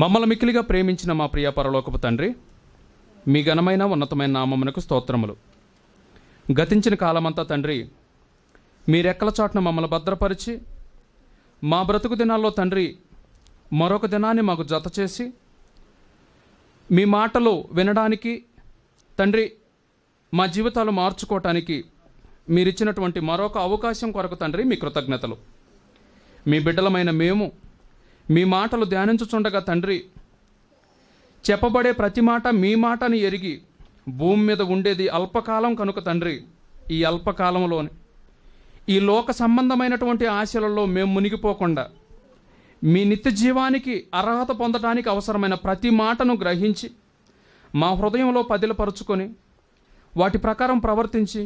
మమ్మల్ని మిక్కిలిగా ప్రేమించిన మా ప్రియ పరలోకపు తండ్రి మీ ఘనమైన ఉన్నతమైన నామమునకు స్తోత్రములు గతించిన కాలమంతా తండ్రి మీరెక్కల చాటున మమ్మల్ని భద్రపరిచి మా బ్రతుకు దినాల్లో తండ్రి మరొక దినాన్ని మాకు జత చేసి మీ మాటలు వినడానికి తండ్రి మా జీవితాలు మార్చుకోవటానికి మీరిచ్చినటువంటి మరొక అవకాశం కొరకు తండ్రి మీ కృతజ్ఞతలు మీ బిడ్డలమైన మేము మీ మాటలు ధ్యానించుచుండగా తండ్రి చెప్పబడే ప్రతి మాట మీ మాటని ఎరిగి భూమి మీద ఉండేది అల్పకాలం కనుక తండ్రి ఈ అల్పకాలంలోని ఈ లోక సంబంధమైనటువంటి ఆశలలో మేము మునిగిపోకుండా మీ నిత్య జీవానికి అర్హత పొందడానికి అవసరమైన ప్రతి మాటను గ్రహించి మా హృదయంలో పదిలపరుచుకొని వాటి ప్రకారం ప్రవర్తించి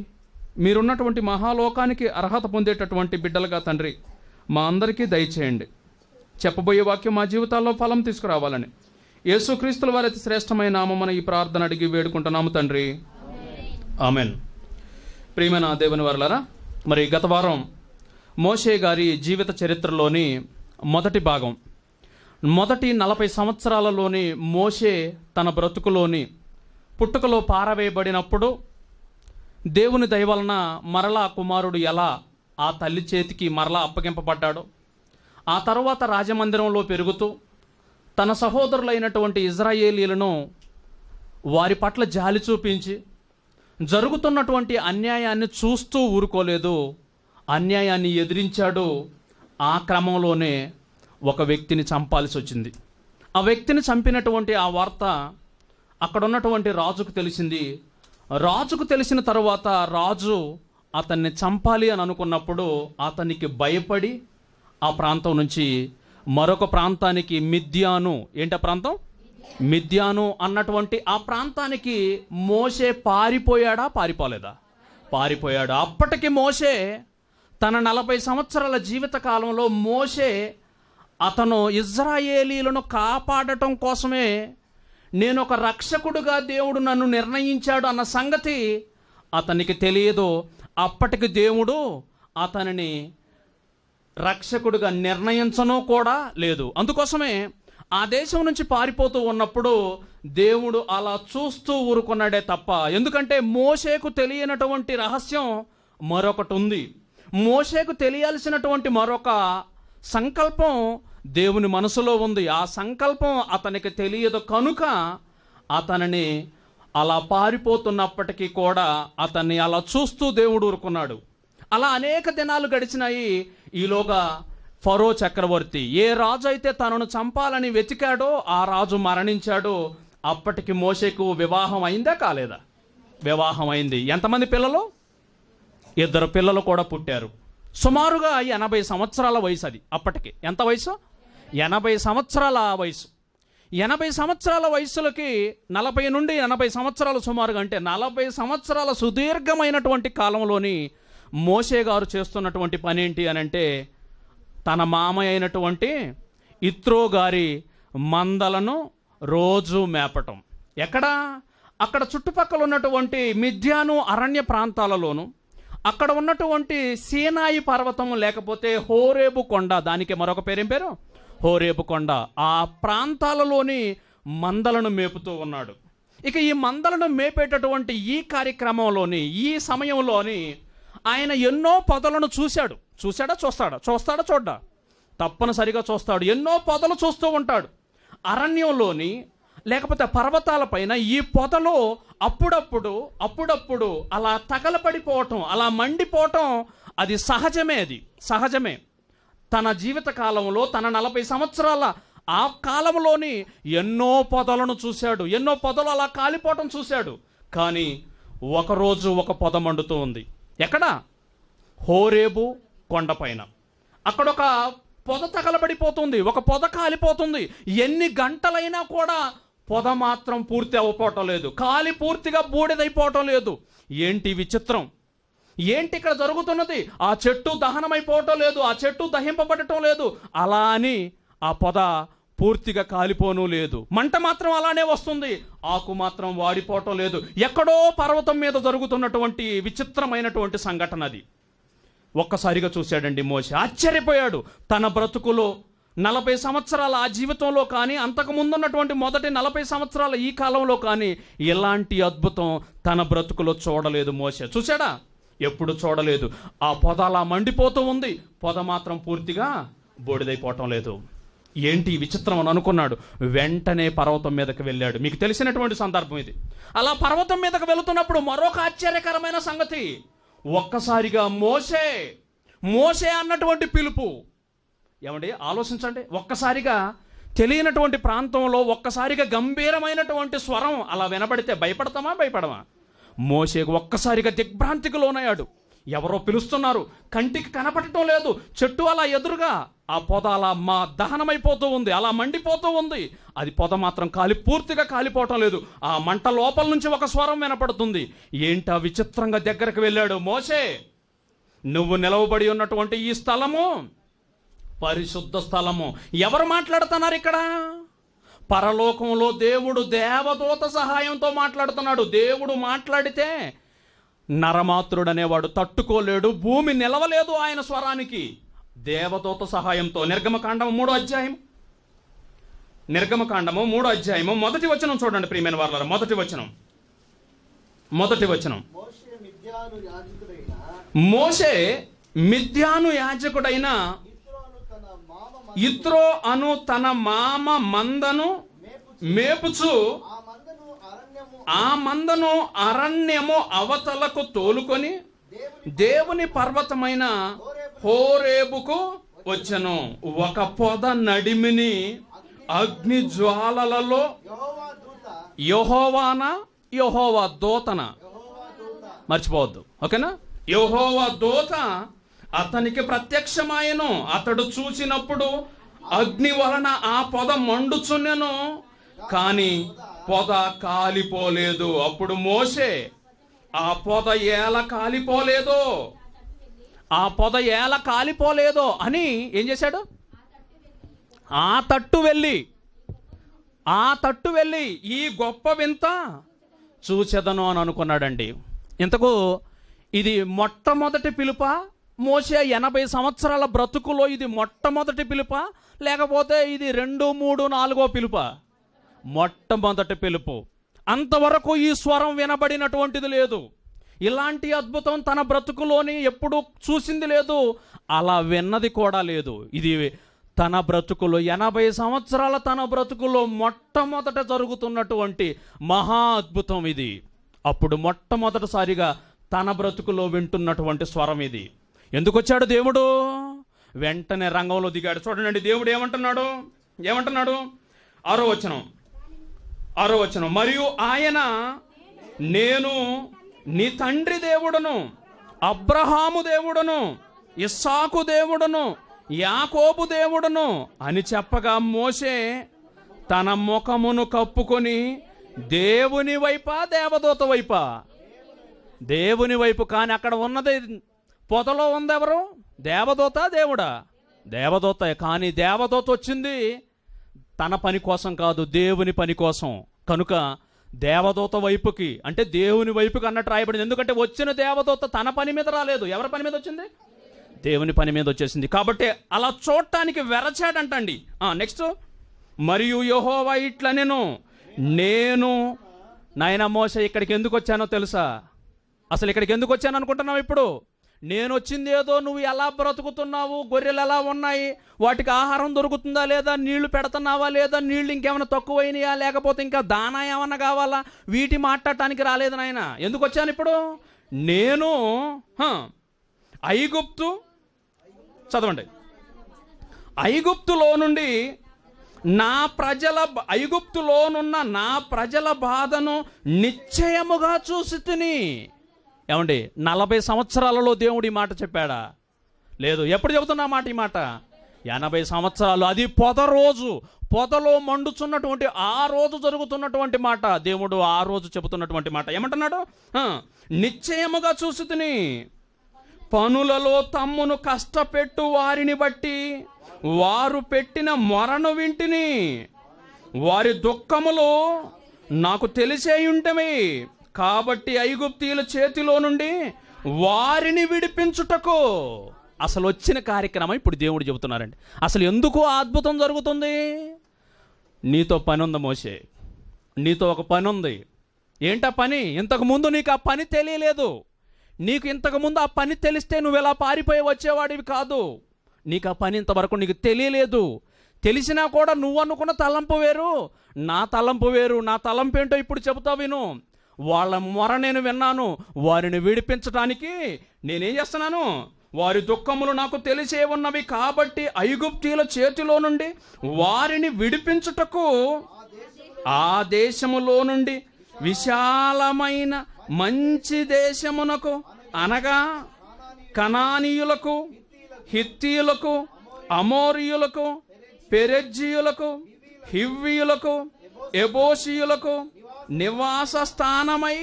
మీరున్నటువంటి మహాలోకానికి అర్హత పొందేటటువంటి బిడ్డలుగా తండ్రి మా అందరికీ దయచేయండి చెప్పబోయే వాక్యం మా జీవితాల్లో ఫలం తీసుకురావాలని యేసుక్రీస్తుల వారి అతి శ్రేష్టమైన నామమన ఈ ప్రార్థన అడిగి వేడుకుంటున్నాము తండ్రి ఆమెన్ ప్రియమైన దేవుని వారులారా మరి గత వారం మోషే గారి జీవిత చరిత్రలోని మొదటి భాగం మొదటి నలభై సంవత్సరాలలోని మోషే తన బ్రతుకులోని పుట్టుకలో పారవేయబడినప్పుడు దేవుని దయవలన మరలా కుమారుడు ఎలా ఆ తల్లి చేతికి మరలా అప్పగింపబడ్డాడు ఆ తర్వాత రాజమందిరంలో పెరుగుతూ తన సహోదరులైనటువంటి ఇజ్రాయేలీలను వారి పట్ల జాలి చూపించి జరుగుతున్నటువంటి అన్యాయాన్ని చూస్తూ ఊరుకోలేదు అన్యాయాన్ని ఎదిరించాడు ఆ క్రమంలోనే ఒక వ్యక్తిని చంపాల్సి వచ్చింది ఆ వ్యక్తిని చంపినటువంటి ఆ వార్త అక్కడ ఉన్నటువంటి రాజుకు తెలిసింది రాజుకు తెలిసిన తర్వాత రాజు అతన్ని చంపాలి అని అనుకున్నప్పుడు అతనికి భయపడి ఆ ప్రాంతం నుంచి మరొక ప్రాంతానికి మిథ్యాను ఆ ప్రాంతం మిథ్యాను అన్నటువంటి ఆ ప్రాంతానికి మోసే పారిపోయాడా పారిపోలేదా పారిపోయాడు అప్పటికి మోసే తన నలభై సంవత్సరాల జీవిత కాలంలో మోసే అతను ఇజ్రాయేలీలను కాపాడటం కోసమే నేను ఒక రక్షకుడుగా దేవుడు నన్ను నిర్ణయించాడు అన్న సంగతి అతనికి తెలియదు అప్పటికి దేవుడు అతనిని రక్షకుడుగా నిర్ణయించను కూడా లేదు అందుకోసమే ఆ దేశం నుంచి పారిపోతూ ఉన్నప్పుడు దేవుడు అలా చూస్తూ ఊరుకున్నాడే తప్ప ఎందుకంటే మోషేకు తెలియనటువంటి రహస్యం మరొకటి ఉంది మోషేకు తెలియాల్సినటువంటి మరొక సంకల్పం దేవుని మనసులో ఉంది ఆ సంకల్పం అతనికి తెలియదు కనుక అతనిని అలా పారిపోతున్నప్పటికీ కూడా అతన్ని అలా చూస్తూ దేవుడు ఊరుకున్నాడు అలా అనేక దినాలు గడిచినాయి ఈలోగా ఫరో చక్రవర్తి ఏ రాజు అయితే తనను చంపాలని వెతికాడో ఆ రాజు మరణించాడో అప్పటికి మోసేకు వివాహం అయిందా కాలేదా వివాహం అయింది ఎంతమంది పిల్లలు ఇద్దరు పిల్లలు కూడా పుట్టారు సుమారుగా ఎనభై సంవత్సరాల వయసు అది అప్పటికి ఎంత వయసు ఎనభై సంవత్సరాల వయసు ఎనభై సంవత్సరాల వయసులకి నలభై నుండి ఎనభై సంవత్సరాల సుమారుగా అంటే నలభై సంవత్సరాల సుదీర్ఘమైనటువంటి కాలంలోని మోషే గారు చేస్తున్నటువంటి పని ఏంటి అని అంటే తన మామ అయినటువంటి ఇత్రో గారి మందలను రోజు మేపటం ఎక్కడ అక్కడ చుట్టుపక్కల ఉన్నటువంటి మిథ్యాను అరణ్య ప్రాంతాలలోను అక్కడ ఉన్నటువంటి సీనాయి పర్వతం లేకపోతే హోరేబు కొండ దానికి మరొక పేరేం పేరు హోరేబు కొండ ఆ ప్రాంతాలలోని మందలను మేపుతూ ఉన్నాడు ఇక ఈ మందలను మేపేటటువంటి ఈ కార్యక్రమంలోని ఈ సమయంలోని ఆయన ఎన్నో పొదలను చూశాడు చూశాడా చూస్తాడా చూస్తాడా చూడ్డా తప్పనిసరిగా చూస్తాడు ఎన్నో పొదలు చూస్తూ ఉంటాడు అరణ్యంలోని లేకపోతే పర్వతాల పైన ఈ పొదలో అప్పుడప్పుడు అప్పుడప్పుడు అలా తగలపడిపోవటం అలా మండిపోవటం అది సహజమే అది సహజమే తన జీవిత కాలంలో తన నలభై సంవత్సరాల ఆ కాలంలోని ఎన్నో పొదలను చూశాడు ఎన్నో పొదలు అలా కాలిపోవటం చూశాడు కానీ ఒకరోజు ఒక పొద మండుతూ ఉంది ఎక్కడ హోరేబు కొండపైన అక్కడ ఒక పొద తగలబడిపోతుంది ఒక పొద కాలిపోతుంది ఎన్ని గంటలైనా కూడా పొద మాత్రం పూర్తి అవ్వపోవటం లేదు కాలి పూర్తిగా బూడిదైపోవటం లేదు ఏంటి విచిత్రం ఏంటి ఇక్కడ జరుగుతున్నది ఆ చెట్టు దహనమైపోవటం లేదు ఆ చెట్టు దహింపబడటం లేదు అలా అని ఆ పొద పూర్తిగా కాలిపోను లేదు మంట మాత్రం అలానే వస్తుంది ఆకు మాత్రం వాడిపోవటం లేదు ఎక్కడో పర్వతం మీద జరుగుతున్నటువంటి విచిత్రమైనటువంటి సంఘటన అది ఒక్కసారిగా చూశాడండి మోసి ఆశ్చర్యపోయాడు తన బ్రతుకులో నలభై సంవత్సరాల ఆ జీవితంలో కానీ అంతకు ముందున్నటువంటి మొదటి నలభై సంవత్సరాల ఈ కాలంలో కానీ ఎలాంటి అద్భుతం తన బ్రతుకులో చూడలేదు మోస చూశాడా ఎప్పుడు చూడలేదు ఆ పొద అలా మండిపోతూ ఉంది పొద మాత్రం పూర్తిగా బోడిదైపోవటం లేదు ఏంటి విచిత్రం అని అనుకున్నాడు వెంటనే పర్వతం మీదకి వెళ్ళాడు మీకు తెలిసినటువంటి సందర్భం ఇది అలా పర్వతం మీదకి వెళుతున్నప్పుడు మరొక ఆశ్చర్యకరమైన సంగతి ఒక్కసారిగా మోసే మోసే అన్నటువంటి పిలుపు ఏమండి ఆలోచించండి ఒక్కసారిగా తెలియనటువంటి ప్రాంతంలో ఒక్కసారిగా గంభీరమైనటువంటి స్వరం అలా వినబడితే భయపడతామా భయపడమా మోసే ఒక్కసారిగా దిగ్భ్రాంతికి లోనయ్యాడు ఎవరో పిలుస్తున్నారు కంటికి కనపడటం లేదు చెట్టు అలా ఎదురుగా ఆ పొద అలా మా దహనమైపోతూ ఉంది అలా మండిపోతూ ఉంది అది పొద మాత్రం కాలి పూర్తిగా కాలిపోవటం లేదు ఆ మంట లోపల నుంచి ఒక స్వరం వినపడుతుంది ఏంటా విచిత్రంగా దగ్గరకు వెళ్ళాడు మోసే నువ్వు నిలవబడి ఉన్నటువంటి ఈ స్థలము పరిశుద్ధ స్థలము ఎవరు మాట్లాడుతున్నారు ఇక్కడ పరలోకంలో దేవుడు దేవదూత సహాయంతో మాట్లాడుతున్నాడు దేవుడు మాట్లాడితే నరమాత్రుడనేవాడు తట్టుకోలేడు భూమి నిలవలేదు ఆయన స్వరానికి దేవదూత సహాయంతో నిర్గమకాండము మూడో అధ్యాయం నిర్గమకాండము మూడో అధ్యాయము మొదటి వచనం చూడండి ప్రియమైన వారు మొదటి వచనం మొదటి వచనం మోషే మిథ్యాను యాజకుడైన ఇత్రో అను తన మామ మందను మేపుచు ఆ మందను అరణ్యము అవతలకు తోలుకొని దేవుని పర్వతమైన హోరేబుకు వచ్చను ఒక పొద నడిమిని అగ్ని జ్వాలలలో యహోవాన యహోవ దోతన మర్చిపోవద్దు ఓకేనా యహోవ దోత అతనికి ప్రత్యక్షమాయను అతడు చూసినప్పుడు అగ్ని వలన ఆ పొద మండుచున్నను కానీ పొద కాలిపోలేదు అప్పుడు మోసే ఆ పొద ఏల కాలిపోలేదో ఆ పొద ఏల కాలిపోలేదో అని ఏం చేశాడు ఆ తట్టు వెళ్ళి ఆ తట్టు వెళ్ళి ఈ గొప్ప వింత చూచెదను అని అనుకున్నాడండి ఇంతకు ఇది మొట్టమొదటి పిలుప మోసే ఎనభై సంవత్సరాల బ్రతుకులో ఇది మొట్టమొదటి పిలుప లేకపోతే ఇది రెండు మూడు నాలుగో పిలుప మొట్టమొదటి పిలుపు అంతవరకు ఈ స్వరం వినబడినటువంటిది లేదు ఇలాంటి అద్భుతం తన బ్రతుకులోని ఎప్పుడు చూసింది లేదు అలా విన్నది కూడా లేదు ఇది తన బ్రతుకులో ఎనభై సంవత్సరాల తన బ్రతుకులో మొట్టమొదట జరుగుతున్నటువంటి మహా అద్భుతం ఇది అప్పుడు మొట్టమొదటిసారిగా తన బ్రతుకులో వింటున్నటువంటి స్వరం ఇది ఎందుకు వచ్చాడు దేవుడు వెంటనే రంగంలో దిగాడు చూడండి దేవుడు ఏమంటున్నాడు ఏమంటున్నాడు ఆరో వచనం ఆరో వచనం మరియు ఆయన నేను నీ తండ్రి దేవుడను అబ్రహాము దేవుడను ఇస్సాకు దేవుడను యాకోబు దేవుడను అని చెప్పగా మోసే తన ముఖమును కప్పుకొని దేవుని వైపా దేవదూత వైపా దేవుని వైపు కానీ అక్కడ ఉన్నది పొదలో ఉందెవరు దేవదూత దేవుడా దేవదూత కానీ దేవదూత వచ్చింది తన పని కోసం కాదు దేవుని పని కోసం కనుక దేవదూత వైపుకి అంటే దేవుని వైపుకి అన్నట్టు రాయబడింది ఎందుకంటే వచ్చిన దేవదూత తన పని మీద రాలేదు ఎవరి పని మీద వచ్చింది దేవుని పని మీద వచ్చేసింది కాబట్టి అలా చూడటానికి వెరచాడంటండి నెక్స్ట్ మరియు యహోవా ఇట్లా నేను నేను నాయన మోస ఇక్కడికి ఎందుకు వచ్చానో తెలుసా అసలు ఇక్కడికి ఎందుకు వచ్చాను అనుకుంటున్నావు ఇప్పుడు నేను వచ్చింది ఏదో నువ్వు ఎలా బ్రతుకుతున్నావు గొర్రెలు ఎలా ఉన్నాయి వాటికి ఆహారం దొరుకుతుందా లేదా నీళ్లు పెడుతున్నావా లేదా నీళ్లు ఇంకేమైనా తక్కువైనాయా లేకపోతే ఇంకా దానా ఏమన్నా కావాలా వీటి మాట్లాడటానికి రాలేదు నాయన ఎందుకు వచ్చాను ఇప్పుడు నేను ఐగుప్తు చదవండి ఐగుప్తులో నుండి నా ప్రజల ఐగుప్తులోనున్న నా ప్రజల బాధను నిశ్చయముగా చూసి తిని ఏమండి నలభై సంవత్సరాలలో దేవుడు ఈ మాట చెప్పాడా లేదు ఎప్పుడు చెబుతున్నా మాట ఈ మాట ఎనభై సంవత్సరాలు అది పొద రోజు పొదలో మండుచున్నటువంటి ఆ రోజు జరుగుతున్నటువంటి మాట దేవుడు ఆ రోజు చెబుతున్నటువంటి మాట ఏమంటున్నాడు నిశ్చయముగా చూసుతుని పనులలో తమ్మును కష్టపెట్టు వారిని బట్టి వారు పెట్టిన మొరను వింటిని వారి దుఃఖములు నాకు తెలిసే ఉంటమే కాబట్టి ఐగుప్తీయుల చేతిలో నుండి వారిని విడిపించుటకు అసలు వచ్చిన కార్యక్రమం ఇప్పుడు దేవుడు చెబుతున్నారండి అసలు ఎందుకు అద్భుతం జరుగుతుంది నీతో పని ఉంది మోసే నీతో ఒక పని ఉంది ఏంటా పని ఇంతకుముందు నీకు ఆ పని తెలియలేదు నీకు ఇంతకుముందు ఆ పని తెలిస్తే నువ్వు ఎలా పారిపోయి వచ్చేవాడివి కాదు నీకు ఆ పని ఇంతవరకు నీకు తెలియలేదు తెలిసినా కూడా నువ్వు అనుకున్న తలంపు వేరు నా తలంపు వేరు నా తలంపు ఏంటో ఇప్పుడు చెబుతా విను వాళ్ళ మొర నేను విన్నాను వారిని విడిపించడానికి నేనేం చేస్తున్నాను వారి దుఃఖములు నాకు తెలిసే ఉన్నవి కాబట్టి ఐగుప్తీల చేతిలో నుండి వారిని విడిపించుటకు ఆ దేశములో నుండి విశాలమైన మంచి దేశమునకు అనగా కనానీయులకు హిత్తీయులకు అమోరియులకు పెరెజ్జీయులకు హివ్వీయులకు ఎబోషియులకు నివాస స్థానమై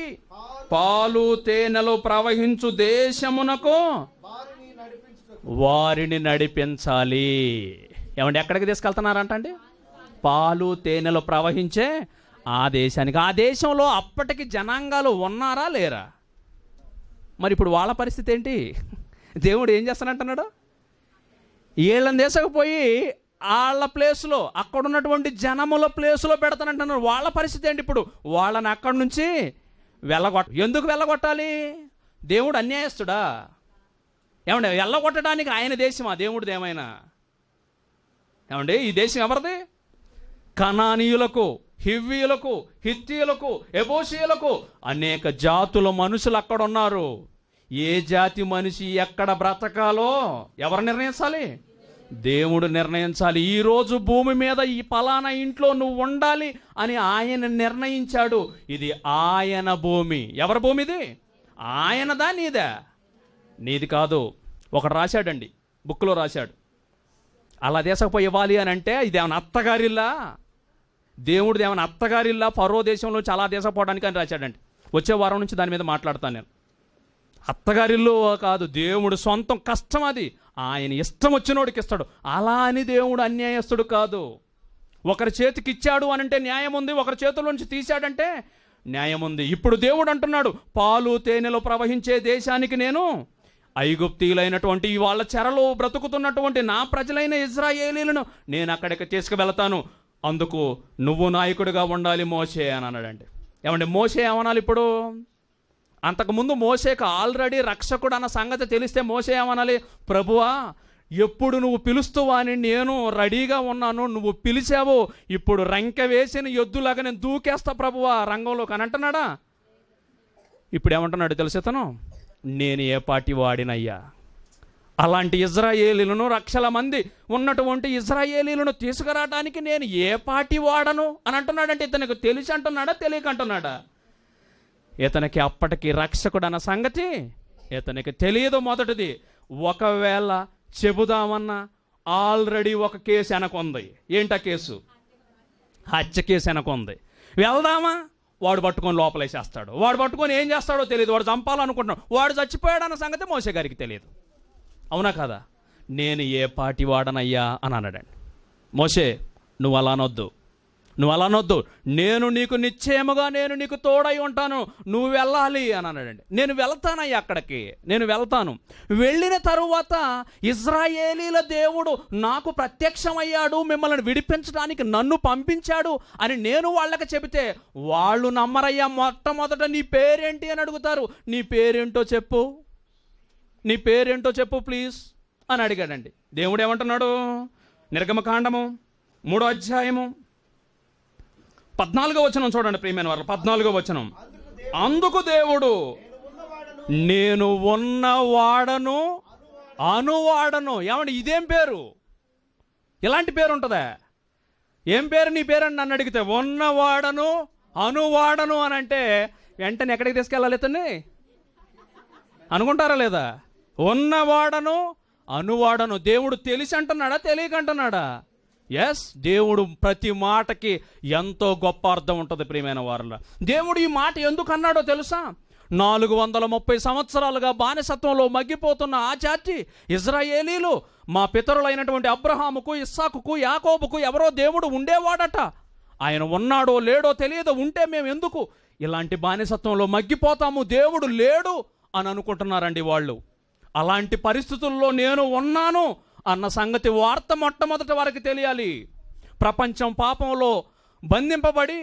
పాలు తేనెలు ప్రవహించు దేశమునకు వారిని నడిపించాలి ఏమండి ఎక్కడికి తీసుకెళ్తున్నారంటండి పాలు తేనెలు ప్రవహించే ఆ దేశానికి ఆ దేశంలో అప్పటికి జనాంగాలు ఉన్నారా లేరా మరి ఇప్పుడు వాళ్ళ పరిస్థితి ఏంటి దేవుడు ఏం చేస్తానంటున్నాడు ఏళ్ళని తీసకపోయి వాళ్ళ ప్లేస్లో అక్కడ ఉన్నటువంటి జనముల ప్లేస్లో పెడతానంటున్నారు వాళ్ళ పరిస్థితి ఏంటి ఇప్పుడు వాళ్ళని అక్కడి నుంచి వెళ్ళగొట్ట ఎందుకు వెళ్ళగొట్టాలి దేవుడు అన్యాయస్తుడా ఏమండి వెళ్ళగొట్టడానికి ఆయన దేశం ఆ దేవుడిది ఏమైనా ఏమండి ఈ దేశం ఎవరిది కణానీయులకు హివ్వీలకు హిత్తీయులకు ఎబోషీయులకు అనేక జాతుల మనుషులు అక్కడ ఉన్నారు ఏ జాతి మనిషి ఎక్కడ బ్రతకాలో ఎవరు నిర్ణయించాలి దేవుడు నిర్ణయించాలి ఈరోజు భూమి మీద ఈ పలానా ఇంట్లో నువ్వు ఉండాలి అని ఆయన నిర్ణయించాడు ఇది ఆయన భూమి ఎవరి భూమి ఇది ఆయనదా నీదా నీది కాదు ఒకడు రాశాడండి బుక్లో రాశాడు అలా దేశకపోయి ఇవ్వాలి అని అంటే ఇది ఏమైనా అత్తగారిల్లా దేవుడిది ఏమైనా అత్తగారిల్లా పరో దేశంలో చాలా దేశపోవడానికి అని రాశాడండి వచ్చే వారం నుంచి దాని మీద మాట్లాడతాను నేను అత్తగారిల్లో కాదు దేవుడు సొంతం కష్టం అది ఆయన ఇష్టం వచ్చినోడికి ఇస్తాడు అలా అని దేవుడు అన్యాయస్తుడు కాదు ఒకరి చేతికి ఇచ్చాడు అంటే న్యాయం ఉంది ఒకరి చేతిలోంచి తీశాడంటే న్యాయం ఉంది ఇప్పుడు దేవుడు అంటున్నాడు పాలు తేనెలు ప్రవహించే దేశానికి నేను ఐగుప్తీలైనటువంటి వాళ్ళ చెరలో బ్రతుకుతున్నటువంటి నా ప్రజలైన ఇజ్రాయేలీలను నేను అక్కడికి తీసుకువెళతాను అందుకు నువ్వు నాయకుడిగా ఉండాలి మోసే అని అన్నాడండి ఏమంటే మోసే ఏమనాలి ఇప్పుడు అంతకుముందు మోసేకు ఆల్రెడీ రక్షకుడు అన్న సంగతి తెలిస్తే మోసే ఏమనాలి ప్రభువా ఎప్పుడు నువ్వు పిలుస్తువాని నేను రెడీగా ఉన్నాను నువ్వు పిలిచావు ఇప్పుడు రంక వేసిన ఎద్దులాగా నేను దూకేస్తా ప్రభువా రంగంలో అని అంటున్నాడా ఇప్పుడు ఏమంటున్నాడు తెలుసు ఇతను నేను ఏ పార్టీ వాడినయ్యా అలాంటి ఇజ్రాయేలీలను లక్షల మంది ఉన్నటువంటి ఇజ్రాయేలీలను తీసుకురావడానికి నేను ఏ పార్టీ వాడను అని అంటున్నాడంటే ఇతనికి తెలిసి అంటున్నాడా తెలియక అంటున్నాడా ఇతనికి అప్పటికి రక్షకుడు అన్న సంగతి ఇతనికి తెలియదు మొదటిది ఒకవేళ చెబుదామన్నా ఆల్రెడీ ఒక కేసు వెనకుంది ఏంటా కేసు హత్య కేసు వెనకుంది వెళ్దామా వాడు పట్టుకొని లోపలేసేస్తాడు వాడు పట్టుకొని ఏం చేస్తాడో తెలియదు వాడు చంపాలనుకుంటున్నాడు వాడు చచ్చిపోయాడు అన్న సంగతి మోసే గారికి తెలియదు అవునా కదా నేను ఏ పాటి వాడనయ్యా అని అన్నాడండి మోసే నువ్వు అలా అనొద్దు నువ్వు అలా అనొద్దు నేను నీకు నిశ్చయముగా నేను నీకు తోడై ఉంటాను నువ్వు వెళ్ళాలి అని అన్నాడండి నేను వెళ్తానయ్యా అక్కడికి నేను వెళ్తాను వెళ్ళిన తరువాత ఇజ్రాయేలీల దేవుడు నాకు ప్రత్యక్షమయ్యాడు మిమ్మల్ని విడిపించడానికి నన్ను పంపించాడు అని నేను వాళ్ళకి చెబితే వాళ్ళు నమ్మరయ్యా మొట్టమొదట నీ పేరేంటి అని అడుగుతారు నీ పేరేంటో చెప్పు నీ పేరేంటో చెప్పు ప్లీజ్ అని అడిగాడండి దేవుడు ఏమంటున్నాడు నిర్గమకాండము మూడో అధ్యాయము పద్నాలుగో వచనం చూడండి ప్రియమైన వారు పద్నాలుగో వచనం అందుకు దేవుడు నేను ఉన్న వాడను అనువాడను ఏమండి ఇదేం పేరు ఇలాంటి పేరు ఉంటుందా ఏం పేరు నీ పేరు అని నన్ను అడిగితే ఉన్నవాడను అనువాడను అని అంటే వెంటనే ఎక్కడికి తీసుకెళ్ళాలి ఇతన్ని అనుకుంటారా లేదా ఉన్నవాడను అనువాడను దేవుడు తెలిసి అంటున్నాడా తెలియక అంటున్నాడా ఎస్ దేవుడు ప్రతి మాటకి ఎంతో గొప్ప అర్థం ఉంటుంది ప్రియమైన వారిలో దేవుడు ఈ మాట ఎందుకు అన్నాడో తెలుసా నాలుగు వందల ముప్పై సంవత్సరాలుగా బానిసత్వంలో మగ్గిపోతున్న ఆ ఇజ్రాయేలీలు మా పితరులైనటువంటి అబ్రహాముకు ఇస్సాకుకు యాకోబుకు ఎవరో దేవుడు ఉండేవాడట ఆయన ఉన్నాడో లేడో తెలియదు ఉంటే మేము ఎందుకు ఇలాంటి బానిసత్వంలో మగ్గిపోతాము దేవుడు లేడు అని అనుకుంటున్నారండి వాళ్ళు అలాంటి పరిస్థితుల్లో నేను ఉన్నాను అన్న సంగతి వార్త మొట్టమొదటి వారికి తెలియాలి ప్రపంచం పాపంలో బంధింపబడి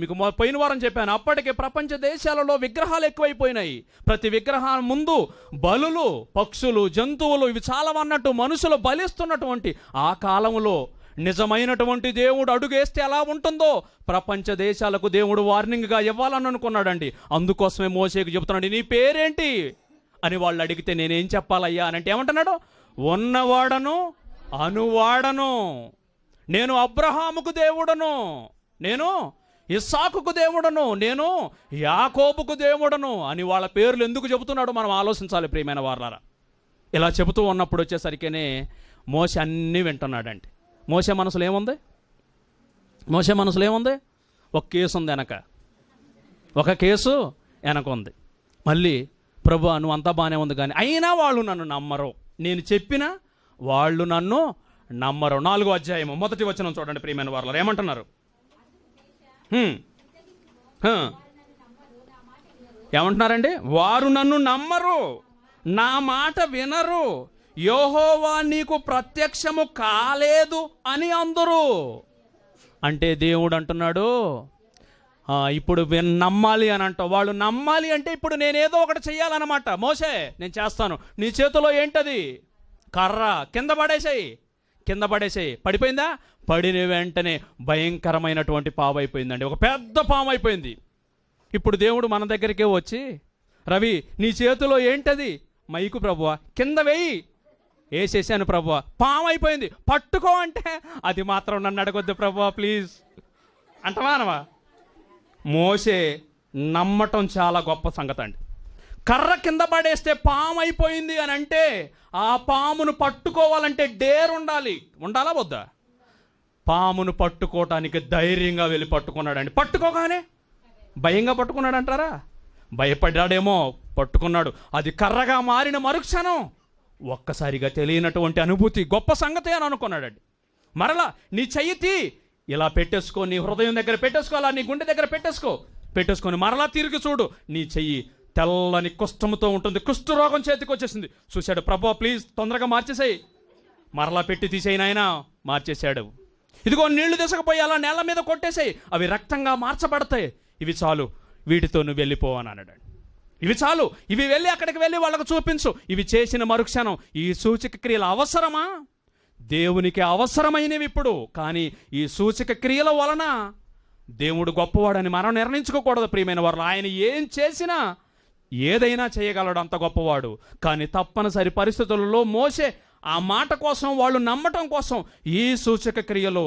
మీకు పోయిన వారం చెప్పాను అప్పటికే ప్రపంచ దేశాలలో విగ్రహాలు ఎక్కువైపోయినాయి ప్రతి విగ్రహాల ముందు బలులు పక్షులు జంతువులు ఇవి చాలా అన్నట్టు మనుషులు బలిస్తున్నటువంటి ఆ కాలంలో నిజమైనటువంటి దేవుడు అడుగేస్తే ఎలా ఉంటుందో ప్రపంచ దేశాలకు దేవుడు వార్నింగ్గా ఇవ్వాలని అనుకున్నాడండి అందుకోసమే మోసేకి చెబుతున్నాడు నీ పేరేంటి అని వాళ్ళు అడిగితే నేనేం చెప్పాలయ్యా అని అంటే ఏమంటున్నాడు ఉన్నవాడను అనువాడను నేను అబ్రహాముకు దేవుడను నేను ఇస్సాకుకు దేవుడను నేను యాకోబుకు దేవుడను అని వాళ్ళ పేర్లు ఎందుకు చెబుతున్నాడు మనం ఆలోచించాలి ప్రియమైన వారారా ఇలా చెబుతూ ఉన్నప్పుడు వచ్చేసరికినే మోస అన్నీ వింటున్నాడండి మోసే మనసులో ఏముంది మోసే మనసులో ఏముంది ఒక కేసు ఉంది వెనక ఒక కేసు వెనక ఉంది మళ్ళీ ప్రభు నువ్వు అంతా బాగానే ఉంది కానీ అయినా వాళ్ళు నన్ను నమ్మరు నేను చెప్పిన వాళ్ళు నన్ను నమ్మరు నాలుగో అధ్యాయము మొదటి వచనం చూడండి ప్రియమైన వారు ఏమంటున్నారు ఏమంటున్నారండి వారు నన్ను నమ్మరు నా మాట వినరు యోహోవా నీకు ప్రత్యక్షము కాలేదు అని అందరూ అంటే దేవుడు అంటున్నాడు ఇప్పుడు నమ్మాలి అని అంటావు వాళ్ళు నమ్మాలి అంటే ఇప్పుడు నేనేదో ఒకటి చెయ్యాలన్నమాట మోసే నేను చేస్తాను నీ చేతిలో ఏంటది కర్ర కింద పడేసేయి కింద పడేసేయి పడిపోయిందా పడిన వెంటనే భయంకరమైనటువంటి పాము అయిపోయిందండి ఒక పెద్ద పాము అయిపోయింది ఇప్పుడు దేవుడు మన దగ్గరికే వచ్చి రవి నీ చేతిలో ఏంటది మైకు ప్రభువ కింద వేయి వేసేసాను ప్రభువ పాము అయిపోయింది పట్టుకో అంటే అది మాత్రం నన్ను అడగొద్దు ప్రభువ ప్లీజ్ అంటవా అనవా మోసే నమ్మటం చాలా గొప్ప సంగతి అండి కర్ర కింద పడేస్తే పాము అయిపోయింది అని అంటే ఆ పామును పట్టుకోవాలంటే డేర్ ఉండాలి ఉండాలా వద్దా పామును పట్టుకోవటానికి ధైర్యంగా వెళ్ళి పట్టుకున్నాడండి పట్టుకోగానే భయంగా పట్టుకున్నాడంటారా భయపడ్డాడేమో పట్టుకున్నాడు అది కర్రగా మారిన మరుక్షణం ఒక్కసారిగా తెలియనటువంటి అనుభూతి గొప్ప సంగతి అని అనుకున్నాడండి మరలా నీ చెయ్యి ఇలా పెట్టేసుకో నీ హృదయం దగ్గర పెట్టేసుకో అలా నీ గుండె దగ్గర పెట్టేసుకో పెట్టేసుకొని మరలా తిరిగి చూడు నీ చెయ్యి తెల్లని కుష్టముతో ఉంటుంది రోగం చేతికి వచ్చేసింది చూశాడు ప్రభా ప్లీజ్ తొందరగా మార్చేసేయి మరలా పెట్టి తీసేయినాయన మార్చేశాడు ఇదిగో నీళ్లు తీసుకుపోయి అలా నేల మీద కొట్టేసేయి అవి రక్తంగా మార్చబడతాయి ఇవి చాలు వీటితో నువ్వు వెళ్ళిపోవని అన్నాడు ఇవి చాలు ఇవి వెళ్ళి అక్కడికి వెళ్ళి వాళ్ళకు చూపించు ఇవి చేసిన మరుక్షణం ఈ సూచక క్రియలు అవసరమా దేవునికి అవసరమైనవి ఇప్పుడు కానీ ఈ సూచక క్రియల వలన దేవుడు గొప్పవాడని మనం నిర్ణయించుకోకూడదు ప్రియమైన వారు ఆయన ఏం చేసినా ఏదైనా చేయగలడు అంత గొప్పవాడు కానీ తప్పనిసరి పరిస్థితులలో మోసే ఆ మాట కోసం వాళ్ళు నమ్మటం కోసం ఈ సూచక క్రియలు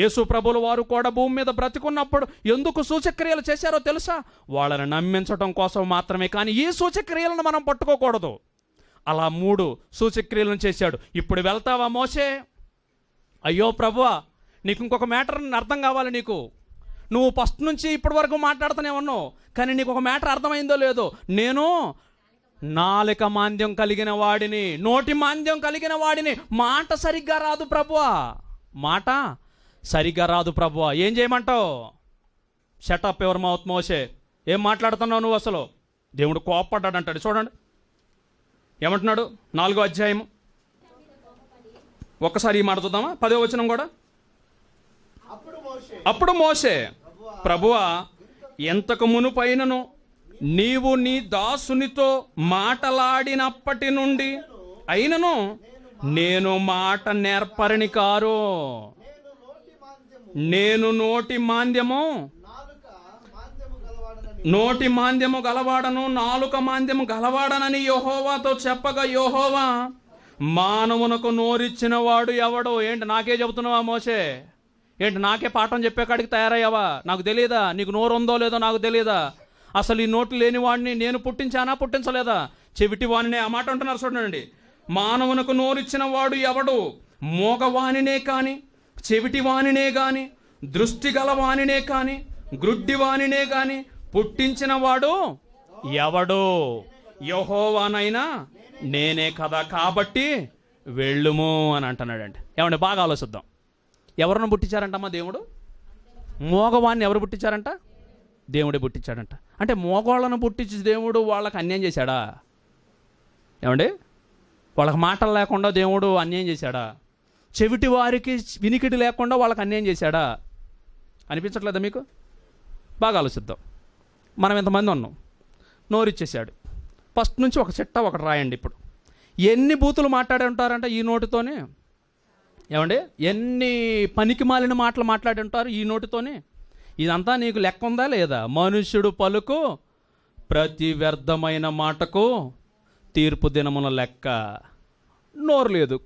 యేసు ప్రభులు వారు కూడా భూమి మీద బ్రతికున్నప్పుడు ఎందుకు సూచక్రియలు చేశారో తెలుసా వాళ్ళని నమ్మించటం కోసం మాత్రమే కానీ ఈ సూచక్రియలను మనం పట్టుకోకూడదు అలా మూడు సూచక్రియలను చేశాడు ఇప్పుడు వెళ్తావా మోసే అయ్యో ప్రభువా నీకు ఇంకొక మ్యాటర్ అర్థం కావాలి నీకు నువ్వు ఫస్ట్ నుంచి ఇప్పటి వరకు మాట్లాడుతూనే ఉన్నావు కానీ నీకు ఒక మ్యాటర్ అర్థమైందో లేదో నేను నాలిక మాంద్యం కలిగిన వాడిని నోటి మాంద్యం కలిగిన వాడిని మాట సరిగ్గా రాదు ప్రభువా మాట సరిగ్గా రాదు ప్రభువా ఏం చేయమంటావు షటప్ ఎవరు మౌత్ మోసే ఏం మాట్లాడుతున్నావు నువ్వు అసలు దేవుడు అంటాడు చూడండి ఏమంటున్నాడు నాలుగో అధ్యాయము ఒక్కసారి ఈ మాట చూద్దామా పదో వచనం కూడా అప్పుడు మోసే ప్రభువా ఎంతకు మునుపైనను నీవు నీ దాసునితో మాటలాడినప్పటి నుండి అయినను నేను మాట నేర్పరిని కారు నేను నోటి మాంద్యము నోటి మాంద్యము గలవాడను నాలుక మాంద్యము గలవాడనని యోహోవాతో చెప్పగా యోహోవా మానవునకు నోరిచ్చిన వాడు ఎవడు ఏంటి నాకే చెబుతున్నావా మోసే ఏంటి నాకే పాఠం చెప్పేకాడికి తయారయ్యావా నాకు తెలియదా నీకు నోరు ఉందో లేదో నాకు తెలియదా అసలు ఈ నోటు లేని వాడిని నేను పుట్టించానా పుట్టించలేదా చెవిటి వాణినే ఆ మాట అంటున్నారు చూడండి మానవునకు నోరిచ్చిన వాడు ఎవడు మోగవాణినే కాని చెవిటి వాణినే కాని దృష్టి గల వాణినే కాని గ్రుడ్డి వాణినే కాని పుట్టించినవాడు ఎవడో యహోవానైనా నేనే కదా కాబట్టి వెళ్ళుము అని అంటున్నాడంట ఏమండి బాగా ఆలోచిద్దాం ఎవరిని పుట్టించారంటమ్మా దేవుడు మోగవాన్ని ఎవరు పుట్టించారంట దేవుడే పుట్టించాడంట అంటే మోగోళ్ళను పుట్టించి దేవుడు వాళ్ళకి అన్యాయం చేశాడా ఏమండి వాళ్ళకి మాటలు లేకుండా దేవుడు అన్యాయం చేశాడా చెవిటి వారికి వినికిడి లేకుండా వాళ్ళకి అన్యాయం చేశాడా అనిపించట్లేదా మీకు బాగా ఆలోచిద్దాం మనం ఇంతమంది ఉన్నాం నోరిచ్చేసాడు ఫస్ట్ నుంచి ఒక చిట్ట ఒకటి రాయండి ఇప్పుడు ఎన్ని బూతులు మాట్లాడి ఉంటారంటే ఈ నోటితోనే ఏమండి ఎన్ని పనికి మాలిన మాటలు మాట్లాడి ఉంటారు ఈ నోటితోనే ఇదంతా నీకు లెక్క ఉందా లేదా మనుషుడు పలుకు ప్రతి వ్యర్థమైన మాటకు తీర్పు దినమున లెక్క నోరు లేదు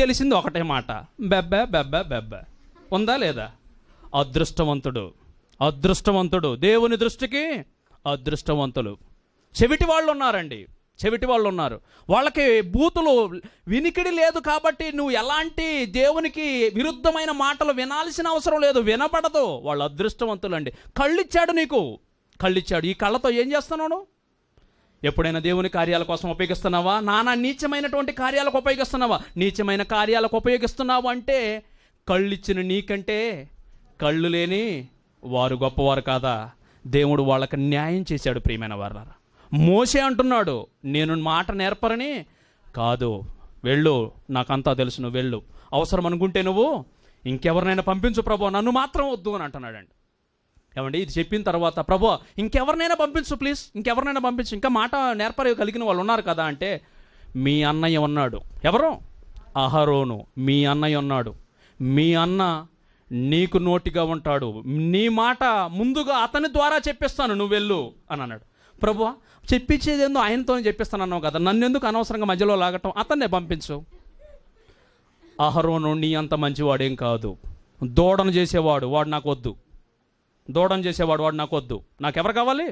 తెలిసింది ఒకటే మాట బెబ్బ బెబ్బ బెబ్బ ఉందా లేదా అదృష్టవంతుడు అదృష్టవంతుడు దేవుని దృష్టికి అదృష్టవంతులు చెవిటి వాళ్ళు ఉన్నారండి చెవిటి వాళ్ళు ఉన్నారు వాళ్ళకి బూతులు వినికిడి లేదు కాబట్టి నువ్వు ఎలాంటి దేవునికి విరుద్ధమైన మాటలు వినాల్సిన అవసరం లేదు వినపడదు వాళ్ళు అదృష్టవంతులు అండి కళ్ళిచ్చాడు నీకు కళ్ళిచ్చాడు ఈ కళ్ళతో ఏం చేస్తున్నాను ఎప్పుడైనా దేవుని కార్యాల కోసం ఉపయోగిస్తున్నావా నానా నీచమైనటువంటి కార్యాలకు ఉపయోగిస్తున్నావా నీచమైన కార్యాలకు ఉపయోగిస్తున్నావా అంటే కళ్ళిచ్చిన నీకంటే కళ్ళు లేని వారు గొప్పవారు కాదా దేవుడు వాళ్ళకి న్యాయం చేశాడు ప్రియమైన వారు మోసే అంటున్నాడు నేను మాట నేర్పరని కాదు వెళ్ళు నాకంతా తెలుసు నువ్వు వెళ్ళు అవసరం అనుకుంటే నువ్వు ఇంకెవరినైనా పంపించు ప్రభు నన్ను మాత్రం వద్దు అని అంటున్నాడండి ఏమండి ఇది చెప్పిన తర్వాత ప్రభు ఇంకెవరినైనా పంపించు ప్లీజ్ ఇంకెవరినైనా పంపించు ఇంకా మాట నేర్పరే కలిగిన వాళ్ళు ఉన్నారు కదా అంటే మీ అన్నయ్య ఉన్నాడు ఎవరు అహరోను మీ అన్నయ్య ఉన్నాడు మీ అన్న నీకు నోటిగా ఉంటాడు నీ మాట ముందుగా అతని ద్వారా చెప్పిస్తాను నువ్వు వెళ్ళు అని అన్నాడు ప్రభు చెప్పించేది ఏందో ఆయనతోనే చెప్పిస్తాను అన్నావు కదా నన్ను ఎందుకు అనవసరంగా మధ్యలో లాగటం అతన్నే పంపించు అహరోను నీ అంత మంచివాడేం కాదు దూడను చేసేవాడు వాడు నాకు వద్దు దూడను చేసేవాడు వాడు నాకు వద్దు నాకెవరు కావాలి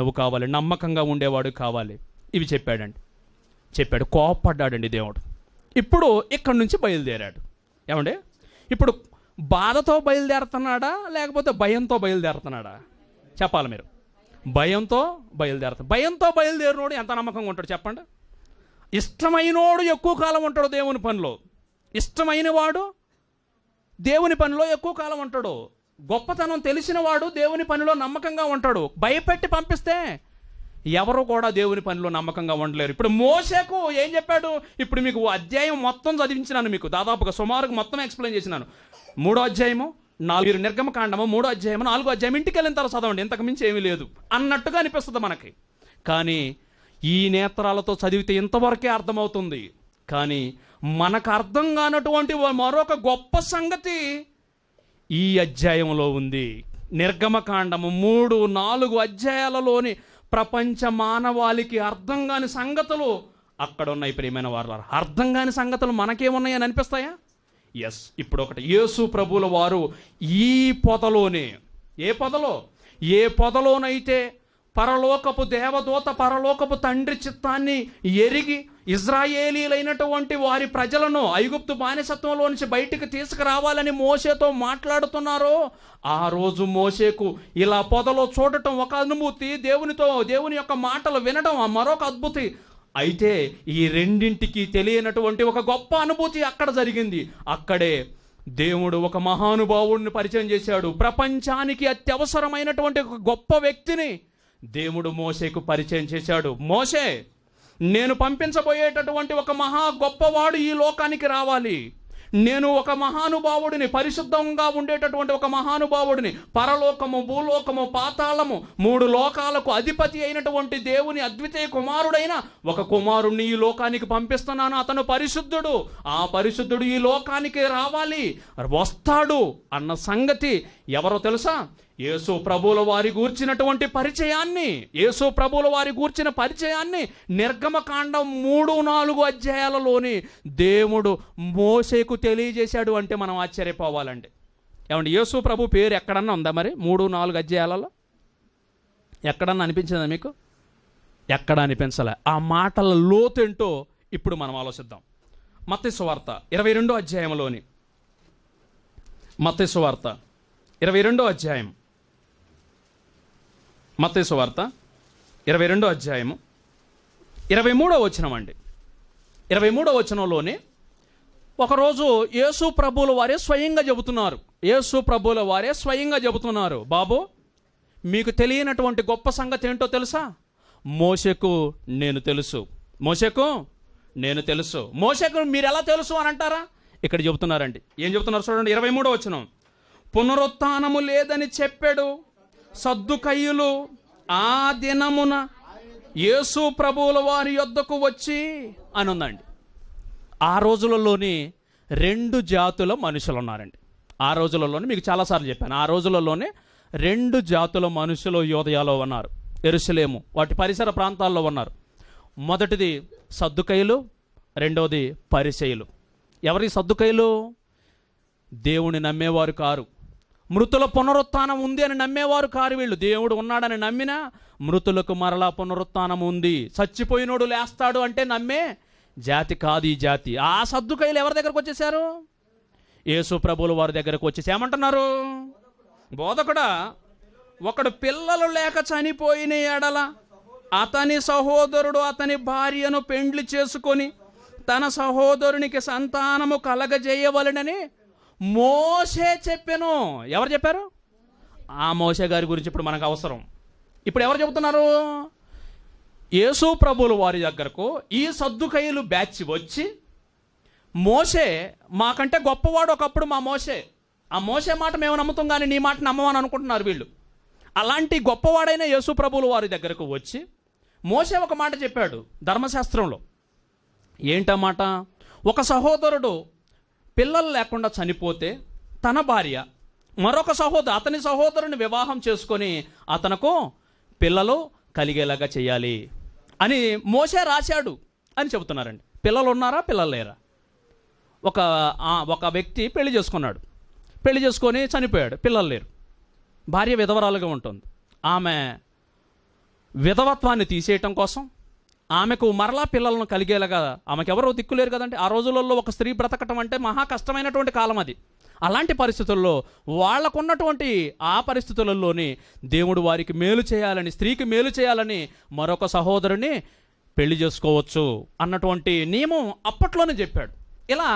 నువ్వు కావాలి నమ్మకంగా ఉండేవాడు కావాలి ఇవి చెప్పాడండి చెప్పాడు కోపడ్డాడండి దేవుడు ఇప్పుడు ఇక్కడి నుంచి బయలుదేరాడు ఏమండి ఇప్పుడు బాధతో బయలుదేరుతున్నాడా లేకపోతే భయంతో బయలుదేరుతున్నాడా చెప్పాలి మీరు భయంతో బయలుదేరుతా భయంతో బయలుదేరినోడు ఎంత నమ్మకంగా ఉంటాడు చెప్పండి ఇష్టమైనోడు ఎక్కువ కాలం ఉంటాడు దేవుని పనిలో ఇష్టమైన వాడు దేవుని పనిలో ఎక్కువ కాలం ఉంటాడు గొప్పతనం తెలిసినవాడు దేవుని పనిలో నమ్మకంగా ఉంటాడు భయపెట్టి పంపిస్తే ఎవరు కూడా దేవుని పనిలో నమ్మకంగా ఉండలేరు ఇప్పుడు మోసకు ఏం చెప్పాడు ఇప్పుడు మీకు అధ్యాయం మొత్తం చదివించినాను మీకు దాదాపుగా సుమారుగా మొత్తం ఎక్స్ప్లెయిన్ చేసినాను మూడో అధ్యాయము నాలుగు నిర్గమకాండము మూడో అధ్యాయము నాలుగో అధ్యాయం ఇంటికి వెళ్ళిన తర్వాత చదవండి ఇంతకు మించి ఏమీ లేదు అన్నట్టుగా అనిపిస్తుంది మనకి కానీ ఈ నేత్రాలతో చదివితే ఇంతవరకే అర్థమవుతుంది కానీ మనకు అర్థం కానటువంటి మరొక గొప్ప సంగతి ఈ అధ్యాయంలో ఉంది నిర్గమకాండము మూడు నాలుగు అధ్యాయాలలోని ప్రపంచ మానవాళికి అర్థం కాని సంగతులు అక్కడ ఉన్నాయి ప్రియమైన వారు అర్థం కాని సంగతులు మనకేమున్నాయని అనిపిస్తాయా ఎస్ ఇప్పుడు ఒకటి యేసు ప్రభుల వారు ఈ పొదలోనే ఏ పొదలో ఏ పొదలోనైతే పరలోకపు దేవదూత పరలోకపు తండ్రి చిత్తాన్ని ఎరిగి ఇజ్రాయేలీలైనటువంటి వారి ప్రజలను ఐగుప్తు బానిసత్వంలో నుంచి బయటికి తీసుకురావాలని మోసేతో మాట్లాడుతున్నారో ఆ రోజు మోసేకు ఇలా పొదలో చూడటం ఒక అనుభూతి దేవునితో దేవుని యొక్క మాటలు వినడం మరొక అద్భుతి అయితే ఈ రెండింటికి తెలియనటువంటి ఒక గొప్ప అనుభూతి అక్కడ జరిగింది అక్కడే దేవుడు ఒక మహానుభావుడిని పరిచయం చేశాడు ప్రపంచానికి అత్యవసరమైనటువంటి ఒక గొప్ప వ్యక్తిని దేవుడు మోసేకు పరిచయం చేశాడు మోసే నేను పంపించబోయేటటువంటి ఒక మహా గొప్పవాడు ఈ లోకానికి రావాలి నేను ఒక మహానుభావుడిని పరిశుద్ధంగా ఉండేటటువంటి ఒక మహానుభావుడిని పరలోకము భూలోకము పాతాళము మూడు లోకాలకు అధిపతి అయినటువంటి దేవుని అద్వితీయ కుమారుడైన ఒక కుమారుణ్ణి ఈ లోకానికి పంపిస్తున్నాను అతను పరిశుద్ధుడు ఆ పరిశుద్ధుడు ఈ లోకానికి రావాలి వస్తాడు అన్న సంగతి ఎవరో తెలుసా యేసు ప్రభుల వారి గూర్చినటువంటి పరిచయాన్ని యేసు ప్రభుల వారి గూర్చిన పరిచయాన్ని నిర్గమకాండం మూడు నాలుగు అధ్యాయాలలోని దేవుడు మోసేకు తెలియజేశాడు అంటే మనం ఆశ్చర్యపోవాలండి ఏమంటే యేసు ప్రభు పేరు ఎక్కడన్నా ఉందా మరి మూడు నాలుగు అధ్యాయాలలో ఎక్కడన్నా అనిపించిందా మీకు ఎక్కడ అనిపించలే ఆ మాటల లోతుంటో ఇప్పుడు మనం ఆలోచిద్దాం మత్స్యవార్త ఇరవై రెండో అధ్యాయంలోని మత్స్యవార్త ఇరవై రెండో అధ్యాయం మత్తేసు వార్త ఇరవై రెండో అధ్యాయము ఇరవై మూడో వచనం అండి ఇరవై మూడో వచనంలోనే ఒకరోజు యేసు ప్రభువుల వారే స్వయంగా చెబుతున్నారు యేసు ప్రభువుల వారే స్వయంగా చెబుతున్నారు బాబు మీకు తెలియనటువంటి గొప్ప సంగతి ఏంటో తెలుసా మోసకు నేను తెలుసు మోసకు నేను తెలుసు మోసకు మీరు ఎలా తెలుసు అని అంటారా ఇక్కడ చెబుతున్నారండి ఏం చెబుతున్నారు చూడండి ఇరవై మూడో వచనం పునరుత్నము లేదని చెప్పాడు సద్దుకయ్యులు ఆ దినమున యేసు ప్రభువుల వారి యొద్దకు వచ్చి అని ఉందండి ఆ రోజులలోనే రెండు జాతుల మనుషులు ఉన్నారండి ఆ రోజులలోనే మీకు చాలాసార్లు చెప్పాను ఆ రోజులలోనే రెండు జాతుల మనుషులు యోదయాలో ఉన్నారు ఎరుసలేము వాటి పరిసర ప్రాంతాల్లో ఉన్నారు మొదటిది సద్దుకైలు రెండవది పరిసయులు ఎవరి సద్దుకైలు దేవుని నమ్మేవారు కారు మృతుల పునరుత్నం ఉంది అని నమ్మేవారు కారు వీళ్ళు దేవుడు ఉన్నాడని నమ్మిన మృతులకు మరలా పునరుత్నం ఉంది చచ్చిపోయినోడు లేస్తాడు అంటే నమ్మే జాతి కాదు ఈ జాతి ఆ సర్దుకైలు ఎవరి దగ్గరకు వచ్చేసారు యేసు ప్రభులు వారి దగ్గరకు వచ్చేసి ఏమంటున్నారు బోధకుడా ఒకడు పిల్లలు లేక చనిపోయిన ఎడల అతని సహోదరుడు అతని భార్యను పెండ్లి చేసుకొని తన సహోదరునికి సంతానము కలగజేయవలనని మోసే చెప్పాను ఎవరు చెప్పారు ఆ మోసే గారి గురించి ఇప్పుడు మనకు అవసరం ఇప్పుడు ఎవరు చెబుతున్నారు యేసు ప్రభులు వారి దగ్గరకు ఈ సద్దుకయ్యలు బ్యాచ్ వచ్చి మోసే మాకంటే గొప్పవాడు ఒకప్పుడు మా మోసే ఆ మోసే మాట మేము నమ్ముతాం కానీ నీ మాట నమ్మమని అనుకుంటున్నారు వీళ్ళు అలాంటి గొప్పవాడైన యేసు ప్రభువులు వారి దగ్గరకు వచ్చి మోసే ఒక మాట చెప్పాడు ధర్మశాస్త్రంలో ఏంటన్నమాట ఒక సహోదరుడు పిల్లలు లేకుండా చనిపోతే తన భార్య మరొక సహోదరు అతని సహోదరుని వివాహం చేసుకొని అతనకు పిల్లలు కలిగేలాగా చేయాలి అని మోసే రాశాడు అని చెబుతున్నారండి పిల్లలు ఉన్నారా పిల్లలు లేరా ఒక ఒక వ్యక్తి పెళ్లి చేసుకున్నాడు పెళ్లి చేసుకొని చనిపోయాడు పిల్లలు లేరు భార్య విధవరాలుగా ఉంటుంది ఆమె విధవత్వాన్ని తీసేయటం కోసం ఆమెకు మరలా పిల్లలను కలిగేలాగా ఆమెకు ఎవరో దిక్కులేరు కదంటే ఆ రోజులలో ఒక స్త్రీ బ్రతకటం అంటే మహా కష్టమైనటువంటి కాలం అది అలాంటి పరిస్థితుల్లో వాళ్ళకున్నటువంటి ఆ పరిస్థితులలోని దేవుడు వారికి మేలు చేయాలని స్త్రీకి మేలు చేయాలని మరొక సహోదరుని పెళ్లి చేసుకోవచ్చు అన్నటువంటి నియమం అప్పట్లోనే చెప్పాడు ఇలా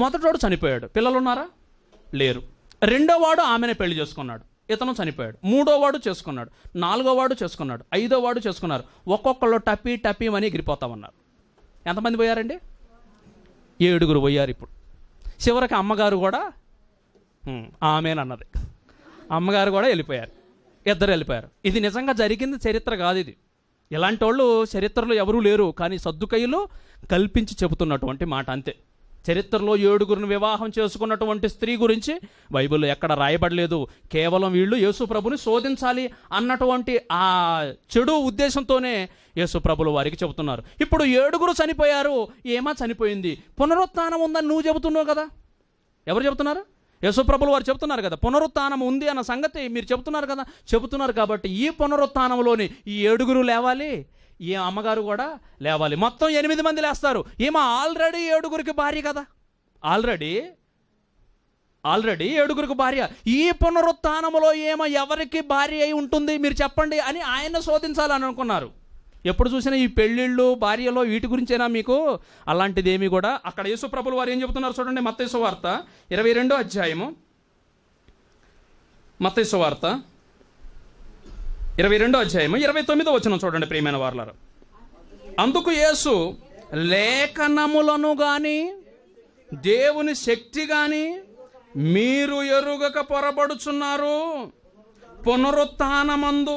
మొదటోడు చనిపోయాడు పిల్లలున్నారా లేరు రెండో వాడు ఆమెనే పెళ్లి చేసుకున్నాడు ఇతను చనిపోయాడు మూడో వాడు చేసుకున్నాడు నాలుగో వాడు చేసుకున్నాడు ఐదో వాడు చేసుకున్నారు ఒక్కొక్కళ్ళు టపీ టపీ అని ఎగిరిపోతా ఉన్నారు ఎంతమంది పోయారండి ఏడుగురు పోయారు ఇప్పుడు చివరికి అమ్మగారు కూడా ఆమెనన్నది అమ్మగారు కూడా వెళ్ళిపోయారు ఇద్దరు వెళ్ళిపోయారు ఇది నిజంగా జరిగింది చరిత్ర కాదు ఇది ఇలాంటి వాళ్ళు చరిత్రలో ఎవరూ లేరు కానీ సర్దుకయ్యలో కల్పించి చెబుతున్నటువంటి మాట అంతే చరిత్రలో ఏడుగురిని వివాహం చేసుకున్నటువంటి స్త్రీ గురించి బైబిల్లో ఎక్కడ రాయబడలేదు కేవలం వీళ్ళు యేసుప్రభుని శోధించాలి అన్నటువంటి ఆ చెడు ఉద్దేశంతోనే యేసుప్రభులు వారికి చెబుతున్నారు ఇప్పుడు ఏడుగురు చనిపోయారు ఏమా చనిపోయింది పునరుత్నం ఉందని నువ్వు చెబుతున్నావు కదా ఎవరు చెబుతున్నారు యశుప్రభులు వారు చెబుతున్నారు కదా పునరుత్నం ఉంది అన్న సంగతి మీరు చెబుతున్నారు కదా చెబుతున్నారు కాబట్టి ఈ పునరుత్నంలోని ఈ ఏడుగురు లేవాలి ఈ అమ్మగారు కూడా లేవాలి మొత్తం ఎనిమిది మంది లేస్తారు ఈమె ఆల్రెడీ ఏడుగురికి భార్య కదా ఆల్రెడీ ఆల్రెడీ ఏడుగురికి భార్య ఈ పునరుత్నములో ఏమో ఎవరికి భార్య అయి ఉంటుంది మీరు చెప్పండి అని ఆయన శోధించాలని అనుకున్నారు ఎప్పుడు చూసినా ఈ పెళ్ళిళ్ళు భార్యలో వీటి గురించేనా మీకు అలాంటిదేమీ కూడా అక్కడ ప్రభులు వారు ఏం చెబుతున్నారు చూడండి మత్తయ్య వార్త ఇరవై రెండో అధ్యాయము మత్తయ్య వార్త ఇరవై రెండో అధ్యాయము ఇరవై తొమ్మిదో వచ్చిన చూడండి ప్రియమైన వార్లారు అందుకు యేసు లేఖనములను గాని దేవుని శక్తి గాని మీరు ఎరుగక పొరబడుచున్నారు పునరుత్నమందు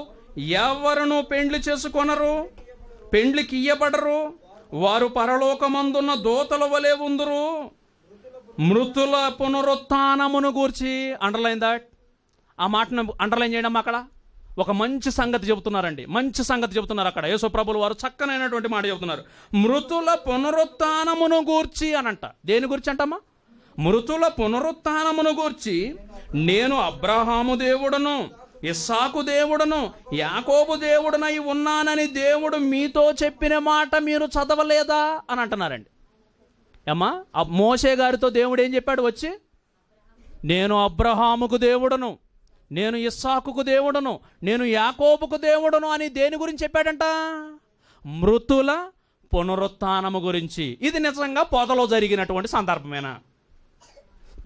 ఎవరును పెండ్లి చేసుకొనరు పెండ్లికి ఇయ్యబడరు వారు పరలోకమందున్న దోతల వలె ఉందరు మృతుల పునరుత్నమును గూర్చి అండర్లైన్ దాట్ ఆ మాటను అండర్లైన్ చేయడం అక్కడ ఒక మంచి సంగతి చెబుతున్నారండి మంచి సంగతి చెబుతున్నారు అక్కడ యేసుప్రభులు వారు చక్కనైనటువంటి మాట చెబుతున్నారు మృతుల పునరుత్నమును గూర్చి అనంట దేని గురించి అంటమ్మా మృతుల పునరుత్నమును గూర్చి నేను అబ్రహాము దేవుడను ఇస్సాకు దేవుడను యాకోబు దేవుడనై ఉన్నానని దేవుడు మీతో చెప్పిన మాట మీరు చదవలేదా అని అంటున్నారండి ఏమ్మా మోసే గారితో దేవుడు ఏం చెప్పాడు వచ్చి నేను అబ్రహాముకు దేవుడను నేను ఇస్సాకుకు దేవుడను నేను యాకోబుకు దేవుడను అని దేని గురించి చెప్పాడంట మృతుల పునరుత్నము గురించి ఇది నిజంగా పొదలో జరిగినటువంటి సందర్భమేనా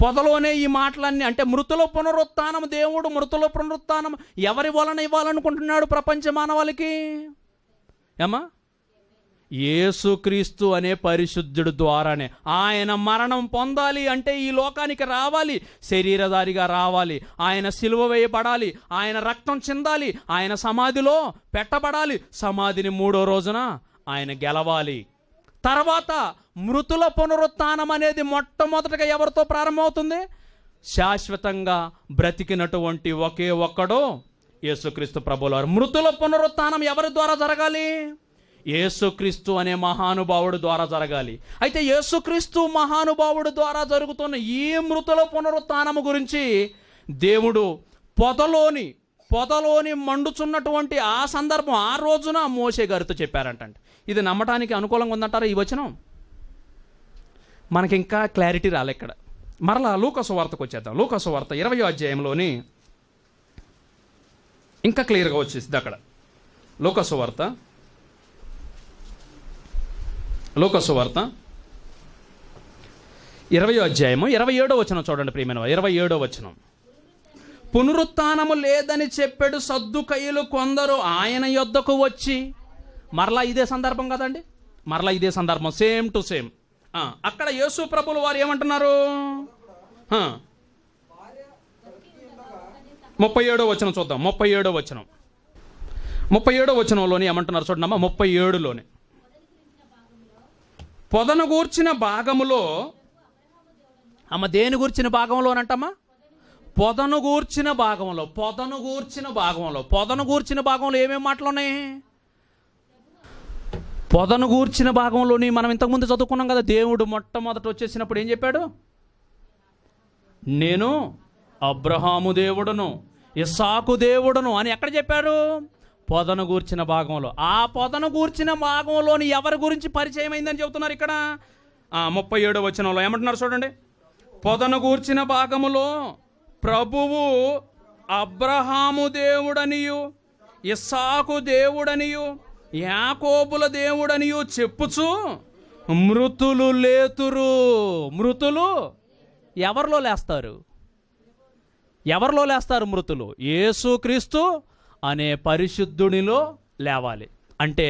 పొదలోనే ఈ మాటలన్నీ అంటే మృతుల పునరుత్నం దేవుడు మృతుల పునరుత్నం ఎవరి వలన ఇవ్వాలనుకుంటున్నాడు ప్రపంచ మానవాళికి ఏమా యేసుక్రీస్తు అనే పరిశుద్ధుడు ద్వారానే ఆయన మరణం పొందాలి అంటే ఈ లోకానికి రావాలి శరీరధారిగా రావాలి ఆయన సిలువ వేయబడాలి ఆయన రక్తం చెందాలి ఆయన సమాధిలో పెట్టబడాలి సమాధిని మూడో రోజున ఆయన గెలవాలి తర్వాత మృతుల పునరుత్నం అనేది మొట్టమొదటగా ఎవరితో ప్రారంభమవుతుంది శాశ్వతంగా బ్రతికినటువంటి ఒకే ఒక్కడు యేసుక్రీస్తు ప్రభులవారు మృతుల పునరుత్నం ఎవరి ద్వారా జరగాలి యేసుక్రీస్తు అనే మహానుభావుడు ద్వారా జరగాలి అయితే యేసుక్రీస్తు మహానుభావుడు ద్వారా జరుగుతున్న ఈ మృతుల పునరుత్నము గురించి దేవుడు పొదలోని పొదలోని మండుచున్నటువంటి ఆ సందర్భం ఆ రోజున మోసే గారితో చెప్పారంటండి ఇది నమ్మటానికి అనుకూలంగా ఉందంటారా ఈ వచనం మనకింకా క్లారిటీ రాలే ఇక్కడ మరలా లూకసు వార్తకు వచ్చేద్దాం లూకసు వార్త ఇరవయో అధ్యాయంలోని ఇంకా క్లియర్గా వచ్చేసింది అక్కడ లోకసు వార్త వార్త ఇరవై అధ్యాయము ఇరవై ఏడో వచనం చూడండి ప్రియమైన ఇరవై ఏడో వచనం పునరుత్నము లేదని చెప్పాడు సద్దుకయ్యలు కొందరు ఆయన యొద్దకు వచ్చి మరలా ఇదే సందర్భం కదండి మరలా ఇదే సందర్భం సేమ్ టు సేమ్ అక్కడ యేసు ప్రభులు వారు ఏమంటున్నారు ముప్పై ఏడో వచనం చూద్దాం ముప్పై ఏడో వచనం ముప్పై ఏడో వచనంలోనే ఏమంటున్నారు చూడండి అమ్మా ముప్పై ఏడులోనే పొదను గూర్చిన భాగములో అమ్మ దేని గూర్చిన భాగంలోనంటమ్మా పొదను గూర్చిన భాగంలో పొదను గూర్చిన భాగంలో పొదను గూర్చిన భాగంలో ఏమేమి మాటలు ఉన్నాయి పొదను గూర్చిన భాగంలోని మనం ఇంతకుముందు చదువుకున్నాం కదా దేవుడు మొట్టమొదట వచ్చేసినప్పుడు ఏం చెప్పాడు నేను అబ్రహాము దేవుడను ఇసాకు దేవుడను అని ఎక్కడ చెప్పారు పొదను గూర్చిన భాగంలో ఆ పొదను గూర్చిన భాగంలోని ఎవరి గురించి పరిచయం అయిందని చెబుతున్నారు ఇక్కడ ముప్పై ఏడో వచనంలో ఏమంటున్నారు చూడండి పొదను గూర్చిన భాగములో ప్రభువు అబ్రహాము దేవుడనియు ఇస్సాకు దేవుడనియు యాకోబుల దేవుడనియు చెప్పుచు మృతులు లేతురు మృతులు ఎవరిలో లేస్తారు ఎవరిలో లేస్తారు మృతులు క్రీస్తు అనే పరిశుద్ధునిలో లేవాలి అంటే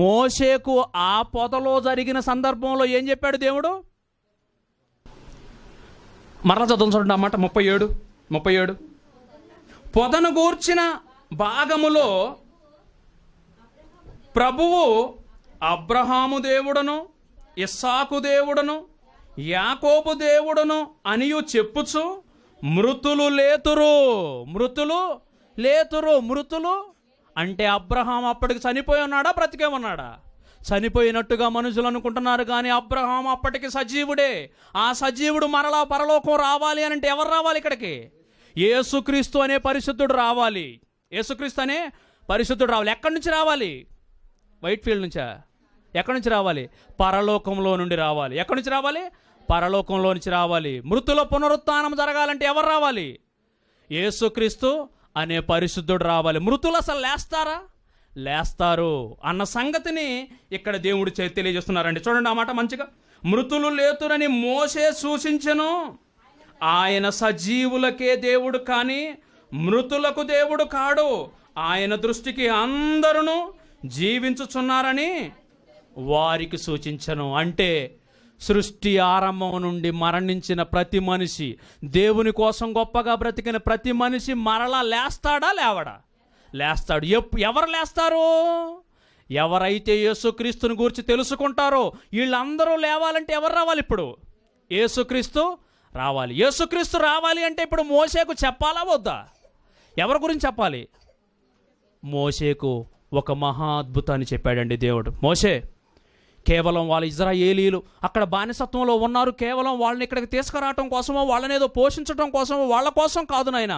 మోసేకు ఆ పొదలో జరిగిన సందర్భంలో ఏం చెప్పాడు దేవుడు మరలా చదువు చూడండి అన్నమాట ముప్పై ఏడు ముప్పై ఏడు పొదను గూర్చిన భాగములో ప్రభువు అబ్రహాము దేవుడను ఇస్సాకు దేవుడను యాకోబు దేవుడను అనియు చెప్పుచు మృతులు లేతురు మృతులు లేతురు మృతులు అంటే అబ్రహాం అప్పటికి చనిపోయి ఉన్నాడా బ్రతికే ఉన్నాడా చనిపోయినట్టుగా మనుషులు అనుకుంటున్నారు కానీ అబ్రహాం అప్పటికి సజీవుడే ఆ సజీవుడు మరలా పరలోకం రావాలి అని అంటే ఎవరు రావాలి ఇక్కడికి యేసుక్రీస్తు అనే పరిశుద్ధుడు రావాలి యేసుక్రీస్తు అనే పరిశుద్ధుడు రావాలి ఎక్కడి నుంచి రావాలి వైట్ ఫీల్డ్ నుంచా ఎక్కడి నుంచి రావాలి పరలోకంలో నుండి రావాలి ఎక్కడి నుంచి రావాలి పరలోకంలో నుంచి రావాలి మృతుల పునరుత్నం జరగాలంటే ఎవరు రావాలి యేసుక్రీస్తు అనే పరిశుద్ధుడు రావాలి మృతులు అసలు లేస్తారా లేస్తారు అన్న సంగతిని ఇక్కడ దేవుడు చే తెలియజేస్తున్నారండి చూడండి ఆ మాట మంచిగా మృతులు లేతురని మోసే సూచించను ఆయన సజీవులకే దేవుడు కానీ మృతులకు దేవుడు కాడు ఆయన దృష్టికి అందరూ జీవించుచున్నారని వారికి సూచించను అంటే సృష్టి ఆరంభం నుండి మరణించిన ప్రతి మనిషి దేవుని కోసం గొప్పగా బ్రతికిన ప్రతి మనిషి మరలా లేస్తాడా లేవడా లేస్తాడు ఎవరు లేస్తారు ఎవరైతే యేసుక్రీస్తుని గురించి తెలుసుకుంటారో వీళ్ళందరూ లేవాలంటే ఎవరు రావాలి ఇప్పుడు యేసుక్రీస్తు రావాలి యేసుక్రీస్తు రావాలి అంటే ఇప్పుడు మోసేకు చెప్పాలా వద్దా ఎవరి గురించి చెప్పాలి మోసేకు ఒక మహా అద్భుతాన్ని చెప్పాడండి దేవుడు మోసే కేవలం వాళ్ళు ఇజ్రాయేలీలు అక్కడ బానిసత్వంలో ఉన్నారు కేవలం వాళ్ళని ఇక్కడికి తీసుకురావటం కోసమో వాళ్ళని ఏదో పోషించడం కోసమో వాళ్ళ కోసం కాదు నాయన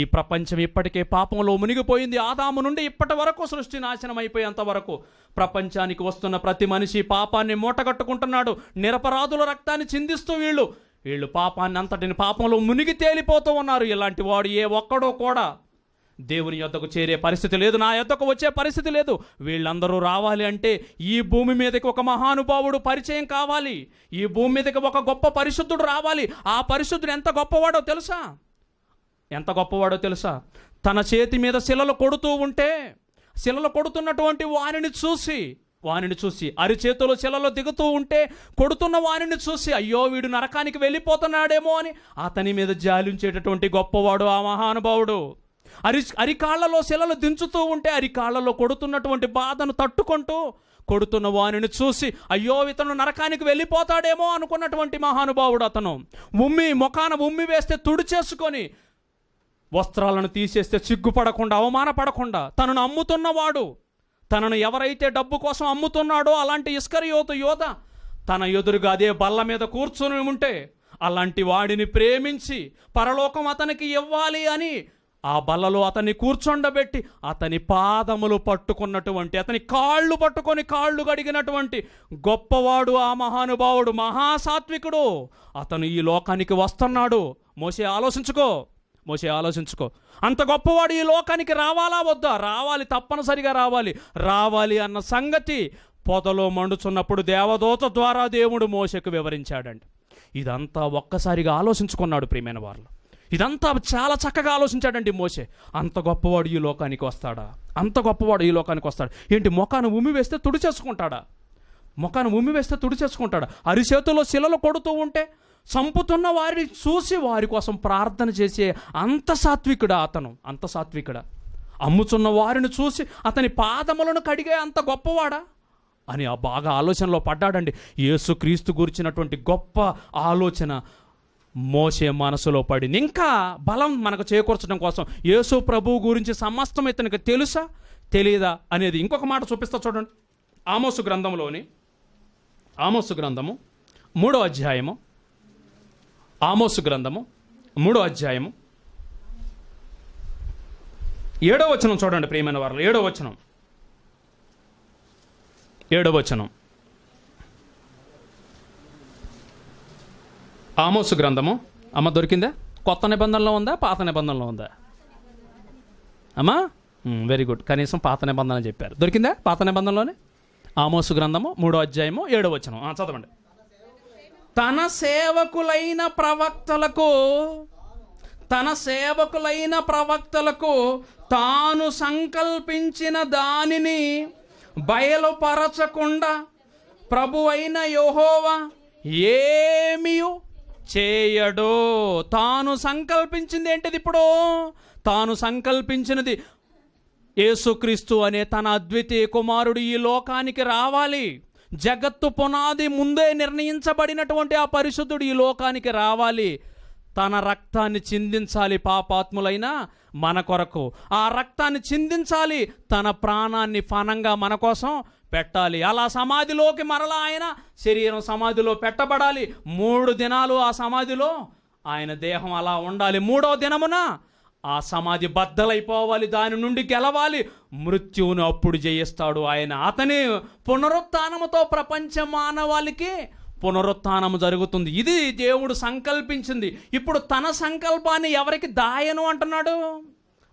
ఈ ప్రపంచం ఇప్పటికే పాపంలో మునిగిపోయింది ఆదాము నుండి ఇప్పటి వరకు సృష్టి నాశనం అయిపోయేంత వరకు ప్రపంచానికి వస్తున్న ప్రతి మనిషి పాపాన్ని మూటగట్టుకుంటున్నాడు నిరపరాధుల రక్తాన్ని చిందిస్తూ వీళ్ళు వీళ్ళు పాపాన్ని అంతటిని పాపంలో మునిగి తేలిపోతూ ఉన్నారు ఇలాంటి వాడు ఏ ఒక్కడో కూడా దేవుని యొద్దకు చేరే పరిస్థితి లేదు నా యొద్దకు వచ్చే పరిస్థితి లేదు వీళ్ళందరూ రావాలి అంటే ఈ భూమి మీదకి ఒక మహానుభావుడు పరిచయం కావాలి ఈ భూమి మీదకి ఒక గొప్ప పరిశుద్ధుడు రావాలి ఆ పరిశుద్ధుడు ఎంత గొప్పవాడో తెలుసా ఎంత గొప్పవాడో తెలుసా తన చేతి మీద శిలలు కొడుతూ ఉంటే శిలలు కొడుతున్నటువంటి వారిని చూసి వానిని చూసి అరిచేతులు శిలలు దిగుతూ ఉంటే కొడుతున్న వానిని చూసి అయ్యో వీడు నరకానికి వెళ్ళిపోతున్నాడేమో అని అతని మీద జాలించేటటువంటి గొప్పవాడు ఆ మహానుభావుడు అరి అరికాళ్లలో శిలలు దించుతూ ఉంటే అరికాళ్లలో కొడుతున్నటువంటి బాధను తట్టుకుంటూ కొడుతున్న వానిని చూసి అయ్యో ఇతను నరకానికి వెళ్ళిపోతాడేమో అనుకున్నటువంటి మహానుభావుడు అతను ఉమ్మి ముఖాన ఉమ్మి వేస్తే తుడి చేసుకొని వస్త్రాలను తీసేస్తే సిగ్గుపడకుండా అవమానపడకుండా తనను అమ్ముతున్నవాడు తనను ఎవరైతే డబ్బు కోసం అమ్ముతున్నాడో అలాంటి యోత యోత తన ఎదురుగా అదే బల్ల మీద కూర్చుని ఉంటే అలాంటి వాడిని ప్రేమించి పరలోకం అతనికి ఇవ్వాలి అని ఆ బలలో అతన్ని కూర్చొండబెట్టి అతని పాదములు పట్టుకున్నటువంటి అతని కాళ్ళు పట్టుకొని కాళ్ళు గడిగినటువంటి గొప్పవాడు ఆ మహానుభావుడు మహాసాత్వికుడు అతను ఈ లోకానికి వస్తున్నాడు మోసే ఆలోచించుకో మోసే ఆలోచించుకో అంత గొప్పవాడు ఈ లోకానికి రావాలా వద్దా రావాలి తప్పనిసరిగా రావాలి రావాలి అన్న సంగతి పొదలో మండుచున్నప్పుడు దేవదూత ద్వారా దేవుడు మోసకు వివరించాడండి ఇదంతా ఒక్కసారిగా ఆలోచించుకున్నాడు ప్రియమైన వాళ్ళు ఇదంతా చాలా చక్కగా ఆలోచించాడండి మోసే అంత గొప్పవాడు ఈ లోకానికి వస్తాడా అంత గొప్పవాడు ఈ లోకానికి వస్తాడు ఏంటి ముఖాన్ని ఉమ్మి వేస్తే తుడిచేసుకుంటాడా ముఖాన్ని ఉమ్మి వేస్తే తుడి అరి అరిచేతుల్లో శిలలు కొడుతూ ఉంటే చంపుతున్న వారిని చూసి వారి కోసం ప్రార్థన చేసే అంత సాత్వికుడా అతను అంత సాత్వికుడా అమ్ముచున్న వారిని చూసి అతని పాదములను కడిగే అంత గొప్పవాడా అని ఆ బాగా ఆలోచనలో పడ్డాడండి యేసుక్రీస్తు గురించినటువంటి గొప్ప ఆలోచన మోసే మనసులో పడింది ఇంకా బలం మనకు చేకూర్చడం కోసం యేసు ప్రభు గురించి సమస్తం ఇతనికి తెలుసా తెలియదా అనేది ఇంకొక మాట చూపిస్తా చూడండి ఆమోసు గ్రంథంలోని ఆమోసు గ్రంథము మూడో అధ్యాయము ఆమోసు గ్రంథము మూడో అధ్యాయము ఏడో వచనం చూడండి ప్రియమైన వారు ఏడో వచనం ఏడో వచనం ఆమోసు గ్రంథము అమ్మ దొరికిందా కొత్త నిబంధనలో ఉందా పాత నిబంధనలో ఉందా అమ్మా వెరీ గుడ్ కనీసం పాత నిబంధన చెప్పారు దొరికిందా పాత నిబంధనలోనే ఆమోసు గ్రంథము మూడో అధ్యాయము ఏడో వచ్చను చదవండి తన సేవకులైన ప్రవక్తలకు తన సేవకులైన ప్రవక్తలకు తాను సంకల్పించిన దానిని బయలుపరచకుండా ప్రభు అయిన యోహోవా ఏమియో చేయడు తాను సంకల్పించింది ఏంటిది ఇప్పుడు తాను సంకల్పించినది యేసుక్రీస్తు అనే తన అద్వితీయ కుమారుడు ఈ లోకానికి రావాలి జగత్తు పునాది ముందే నిర్ణయించబడినటువంటి ఆ పరిశుద్ధుడు ఈ లోకానికి రావాలి తన రక్తాన్ని చిందించాలి పాపాత్ములైన మన కొరకు ఆ రక్తాన్ని చిందించాలి తన ప్రాణాన్ని ఫనంగా మన కోసం పెట్టాలి అలా సమాధిలోకి మరలా ఆయన శరీరం సమాధిలో పెట్టబడాలి మూడు దినాలు ఆ సమాధిలో ఆయన దేహం అలా ఉండాలి మూడో దినమున ఆ సమాధి బద్దలైపోవాలి దాని నుండి గెలవాలి మృత్యువును అప్పుడు జయిస్తాడు ఆయన అతని పునరుత్నముతో ప్రపంచ మానవాళికి పునరుత్నం జరుగుతుంది ఇది దేవుడు సంకల్పించింది ఇప్పుడు తన సంకల్పాన్ని ఎవరికి దాయను అంటున్నాడు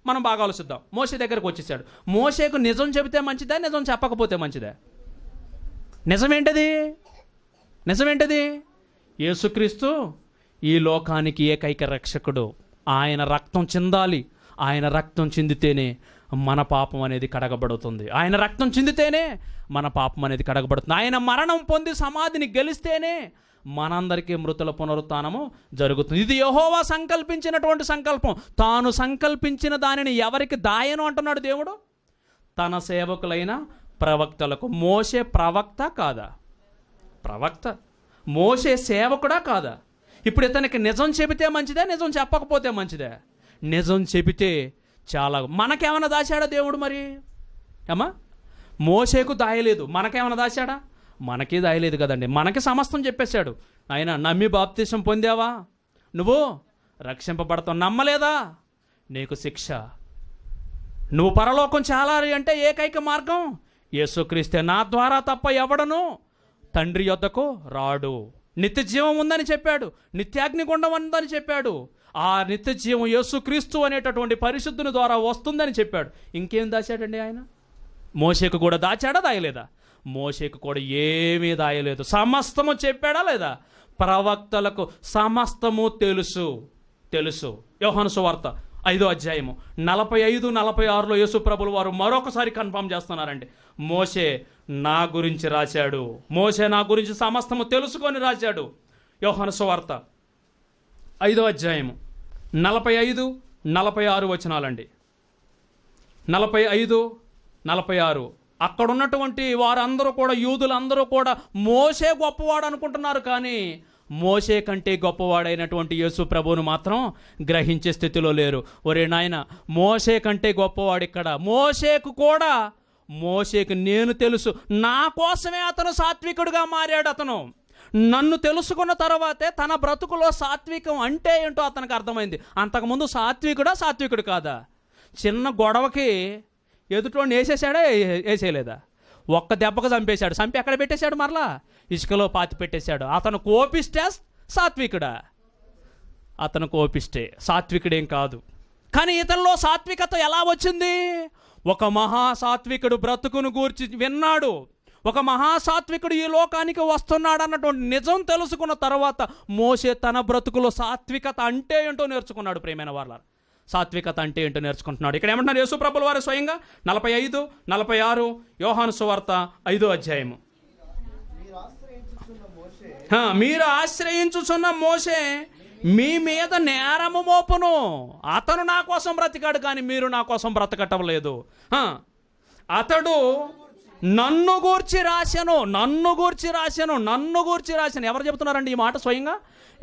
మనం బాగా ఆలోచిద్దాం మోసే దగ్గరకు వచ్చేసాడు మోసేకు నిజం చెబితే మంచిదా నిజం చెప్పకపోతే మంచిదా నిజమేంటది నిజమేంటది యేసుక్రీస్తు ఈ లోకానికి ఏకైక రక్షకుడు ఆయన రక్తం చెందాలి ఆయన రక్తం చిందితేనే మన పాపం అనేది కడగబడుతుంది ఆయన రక్తం చెందితేనే మన పాపం అనేది కడగబడుతుంది ఆయన మరణం పొంది సమాధిని గెలిస్తేనే మనందరికీ మృతుల పునరుత్నము జరుగుతుంది ఇది యహోవా సంకల్పించినటువంటి సంకల్పం తాను సంకల్పించిన దానిని ఎవరికి దాయను అంటున్నాడు దేవుడు తన సేవకులైన ప్రవక్తలకు మోసే ప్రవక్త కాదా ప్రవక్త మోసే సేవకుడా కాదా ఇప్పుడు ఇతనికి నిజం చెబితే మంచిదే నిజం చెప్పకపోతే మంచిదే నిజం చెబితే చాలా మనకేమైనా దాచాడా దేవుడు మరి ఏమా మోసేకు దాయలేదు మనకేమైనా దాచాడా మనకి దాయలేదు కదండి మనకి సమస్తం చెప్పేశాడు ఆయన నమ్మి బాప్తీసం పొందావా నువ్వు రక్షింపబడతావు నమ్మలేదా నీకు శిక్ష నువ్వు పరలోకం చాలాలి అంటే ఏకైక మార్గం యేసుక్రీస్తే నా ద్వారా తప్ప ఎవడను తండ్రి యొద్దకు రాడు నిత్య జీవం ఉందని చెప్పాడు నిత్యాగ్ని గుండం ఉందని చెప్పాడు ఆ నిత్య జీవం యేసుక్రీస్తు అనేటటువంటి పరిశుద్ధుని ద్వారా వస్తుందని చెప్పాడు ఇంకేం దాచాడండి ఆయన మోసేకు కూడా దాచాడా దాయలేదా మోసేకు కూడా ఏమీ దాయలేదు సమస్తము చెప్పాడా లేదా ప్రవక్తలకు సమస్తము తెలుసు తెలుసు యోహనసు వార్త ఐదో అధ్యాయము నలభై ఐదు నలభై ఆరులో యేసు ప్రభులు వారు మరొకసారి కన్ఫామ్ చేస్తున్నారండి మోసే నా గురించి రాశాడు మోసే నా గురించి సమస్తము తెలుసుకొని రాశాడు యోహనసు వార్త ఐదో అధ్యాయము నలభై ఐదు నలభై ఆరు వచనాలండి నలభై ఐదు నలభై ఆరు అక్కడ ఉన్నటువంటి వారందరూ కూడా యూదులందరూ కూడా మోసే గొప్పవాడు అనుకుంటున్నారు కానీ మోసే కంటే గొప్పవాడైనటువంటి యేసు ప్రభువును మాత్రం గ్రహించే స్థితిలో లేరు ఒరే నాయన మోసే కంటే గొప్పవాడు ఇక్కడ మోసేకు కూడా మోసేకు నేను తెలుసు నా కోసమే అతను సాత్వికుడిగా మారాడు అతను నన్ను తెలుసుకున్న తర్వాతే తన బ్రతుకులో సాత్వికం అంటే ఏంటో అతనికి అర్థమైంది అంతకుముందు సాత్వికుడా సాత్వికుడు కాదా చిన్న గొడవకి ఎదుటోడిని వేసేసాడా వేసేయలేదా ఒక్క దెబ్బకు చంపేశాడు చంపి ఎక్కడ పెట్టేశాడు మరలా ఇసుకలో పాతి పెట్టేశాడు అతను కోపిస్తే సాత్వికుడా అతను కోపిస్తే సాత్వికుడేం కాదు కానీ ఇతనిలో సాత్వికత ఎలా వచ్చింది ఒక మహాసాత్వికుడు బ్రతుకును గూర్చి విన్నాడు ఒక మహాసాత్వికుడు ఈ లోకానికి వస్తున్నాడు అన్నటువంటి నిజం తెలుసుకున్న తర్వాత మోసే తన బ్రతుకులో సాత్వికత అంటే ఏంటో నేర్చుకున్నాడు ప్రేమైన వాళ్ళ సాత్వికత అంటే ఏంటో నేర్చుకుంటున్నాడు ఇక్కడ ఏమంటున్నారు యేసుప్రభుల వారు స్వయంగా నలభై ఐదు నలభై ఆరు యోహాను సువార్త ఐదో అధ్యాయము మీరు ఆశ్రయించుచున్న మోసే మీ మీద నేరము మోపును అతను నా కోసం బ్రతికాడు కానీ మీరు నా కోసం బ్రతకటం లేదు అతడు నన్ను గూర్చి రాశాను నన్ను గూర్చి రాశాను నన్ను గూర్చి రాశాను ఎవరు చెప్తున్నారండి ఈ మాట స్వయంగా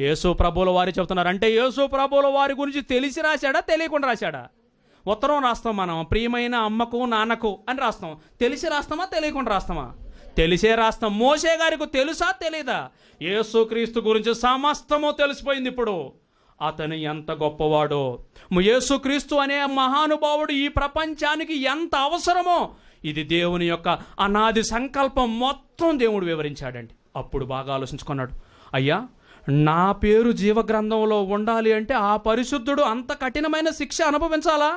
యేసు ప్రభువుల వారి చెబుతున్నారు అంటే యేసు ప్రభువుల వారి గురించి తెలిసి రాశాడా తెలియకుండా రాశాడా ఉత్తరం రాస్తాం మనం ప్రియమైన అమ్మకు నాన్నకు అని రాస్తాం తెలిసి రాస్తామా తెలియకుండా రాస్తామా తెలిసే రాస్తాం మోసే గారికి తెలుసా తెలీదా క్రీస్తు గురించి సమస్తమో తెలిసిపోయింది ఇప్పుడు అతను ఎంత గొప్పవాడో క్రీస్తు అనే మహానుభావుడు ఈ ప్రపంచానికి ఎంత అవసరమో ఇది దేవుని యొక్క అనాది సంకల్పం మొత్తం దేవుడు వివరించాడండి అప్పుడు బాగా ఆలోచించుకున్నాడు అయ్యా నా పేరు జీవగ్రంథంలో ఉండాలి అంటే ఆ పరిశుద్ధుడు అంత కఠినమైన శిక్ష అనుభవించాలా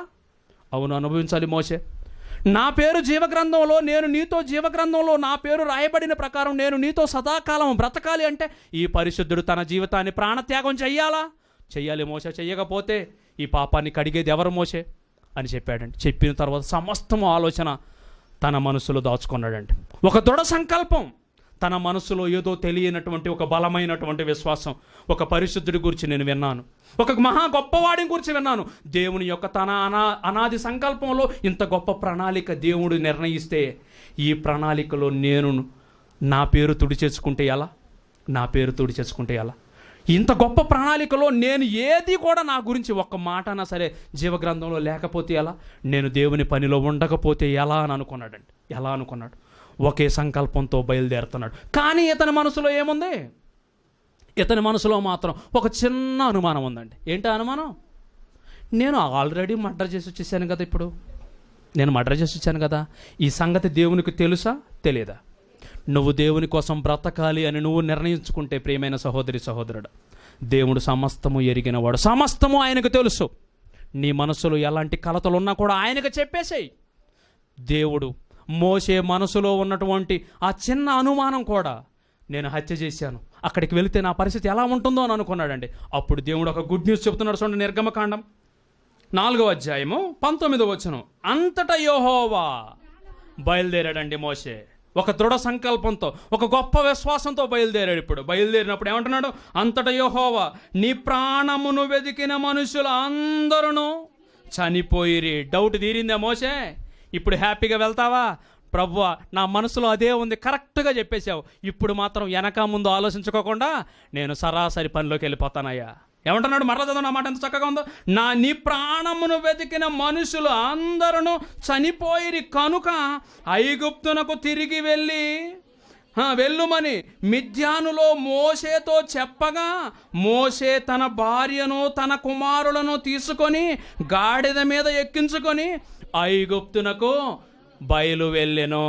అవును అనుభవించాలి మోసే నా పేరు జీవగ్రంథంలో నేను నీతో జీవగ్రంథంలో నా పేరు రాయబడిన ప్రకారం నేను నీతో సదాకాలం బ్రతకాలి అంటే ఈ పరిశుద్ధుడు తన జీవితాన్ని ప్రాణత్యాగం చెయ్యాలా చెయ్యాలి మోస చెయ్యకపోతే ఈ పాపాన్ని కడిగేది ఎవరు మోసే అని చెప్పాడండి చెప్పిన తర్వాత సమస్తము ఆలోచన తన మనసులో దాచుకున్నాడండి ఒక దృఢ సంకల్పం తన మనసులో ఏదో తెలియనటువంటి ఒక బలమైనటువంటి విశ్వాసం ఒక పరిశుద్ధుడి గురించి నేను విన్నాను ఒక మహా గొప్పవాడిని గురించి విన్నాను దేవుని యొక్క తన అనా అనాది సంకల్పంలో ఇంత గొప్ప ప్రణాళిక దేవుడు నిర్ణయిస్తే ఈ ప్రణాళికలో నేను నా పేరు తుడిచేసుకుంటే ఎలా నా పేరు తుడిచేసుకుంటే ఎలా ఇంత గొప్ప ప్రణాళికలో నేను ఏది కూడా నా గురించి ఒక్క మాటనా సరే జీవగ్రంథంలో లేకపోతే ఎలా నేను దేవుని పనిలో ఉండకపోతే ఎలా అని అనుకున్నాడండి ఎలా అనుకున్నాడు ఒకే సంకల్పంతో బయలుదేరుతున్నాడు కానీ ఇతని మనసులో ఏముంది ఇతని మనసులో మాత్రం ఒక చిన్న అనుమానం ఉందండి ఏంటి అనుమానం నేను ఆల్రెడీ మర్డర్ చేసి వచ్చేసాను కదా ఇప్పుడు నేను మర్డర్ చేసి వచ్చాను కదా ఈ సంగతి దేవునికి తెలుసా తెలియదా నువ్వు దేవుని కోసం బ్రతకాలి అని నువ్వు నిర్ణయించుకుంటే ప్రియమైన సహోదరి సహోదరుడు దేవుడు సమస్తము ఎరిగినవాడు సమస్తము ఆయనకు తెలుసు నీ మనసులో ఎలాంటి కలతలు ఉన్నా కూడా ఆయనకు చెప్పేసేయి దేవుడు మోసే మనసులో ఉన్నటువంటి ఆ చిన్న అనుమానం కూడా నేను హత్య చేశాను అక్కడికి వెళితే నా పరిస్థితి ఎలా ఉంటుందో అని అనుకున్నాడండి అప్పుడు దేవుడు ఒక గుడ్ న్యూస్ చెప్తున్నాడు చూడండి నిర్గమకాండం నాలుగో అధ్యాయము పంతొమ్మిదో వచ్చను అంతటా యోహోవా బయలుదేరాడండి మోసే ఒక దృఢ సంకల్పంతో ఒక గొప్ప విశ్వాసంతో బయలుదేరాడు ఇప్పుడు బయలుదేరినప్పుడు ఏమంటున్నాడు అంతట యోహోవా నీ ప్రాణమును వెతికిన మనుషులు అందరూ చనిపోయిరి డౌట్ తీరిందే మోసే ఇప్పుడు హ్యాపీగా వెళ్తావా ప్రభు నా మనసులో అదే ఉంది కరెక్ట్గా చెప్పేశావు ఇప్పుడు మాత్రం వెనక ముందు ఆలోచించుకోకుండా నేను సరాసరి పనిలోకి వెళ్ళిపోతానయ్యా ఏమంటున్నాడు మరలా నా మాట ఎంత చక్కగా ఉందో నా నీ ప్రాణమును వెతికిన మనుషులు అందరూ చనిపోయిరి కనుక ఐగుప్తునకు తిరిగి వెళ్ళి వెళ్ళుమని మిథ్యానులో మోసేతో చెప్పగా మోసే తన భార్యను తన కుమారులను తీసుకొని గాడిద మీద ఎక్కించుకొని ఐగుప్తునకు బయలు వెళ్ళెను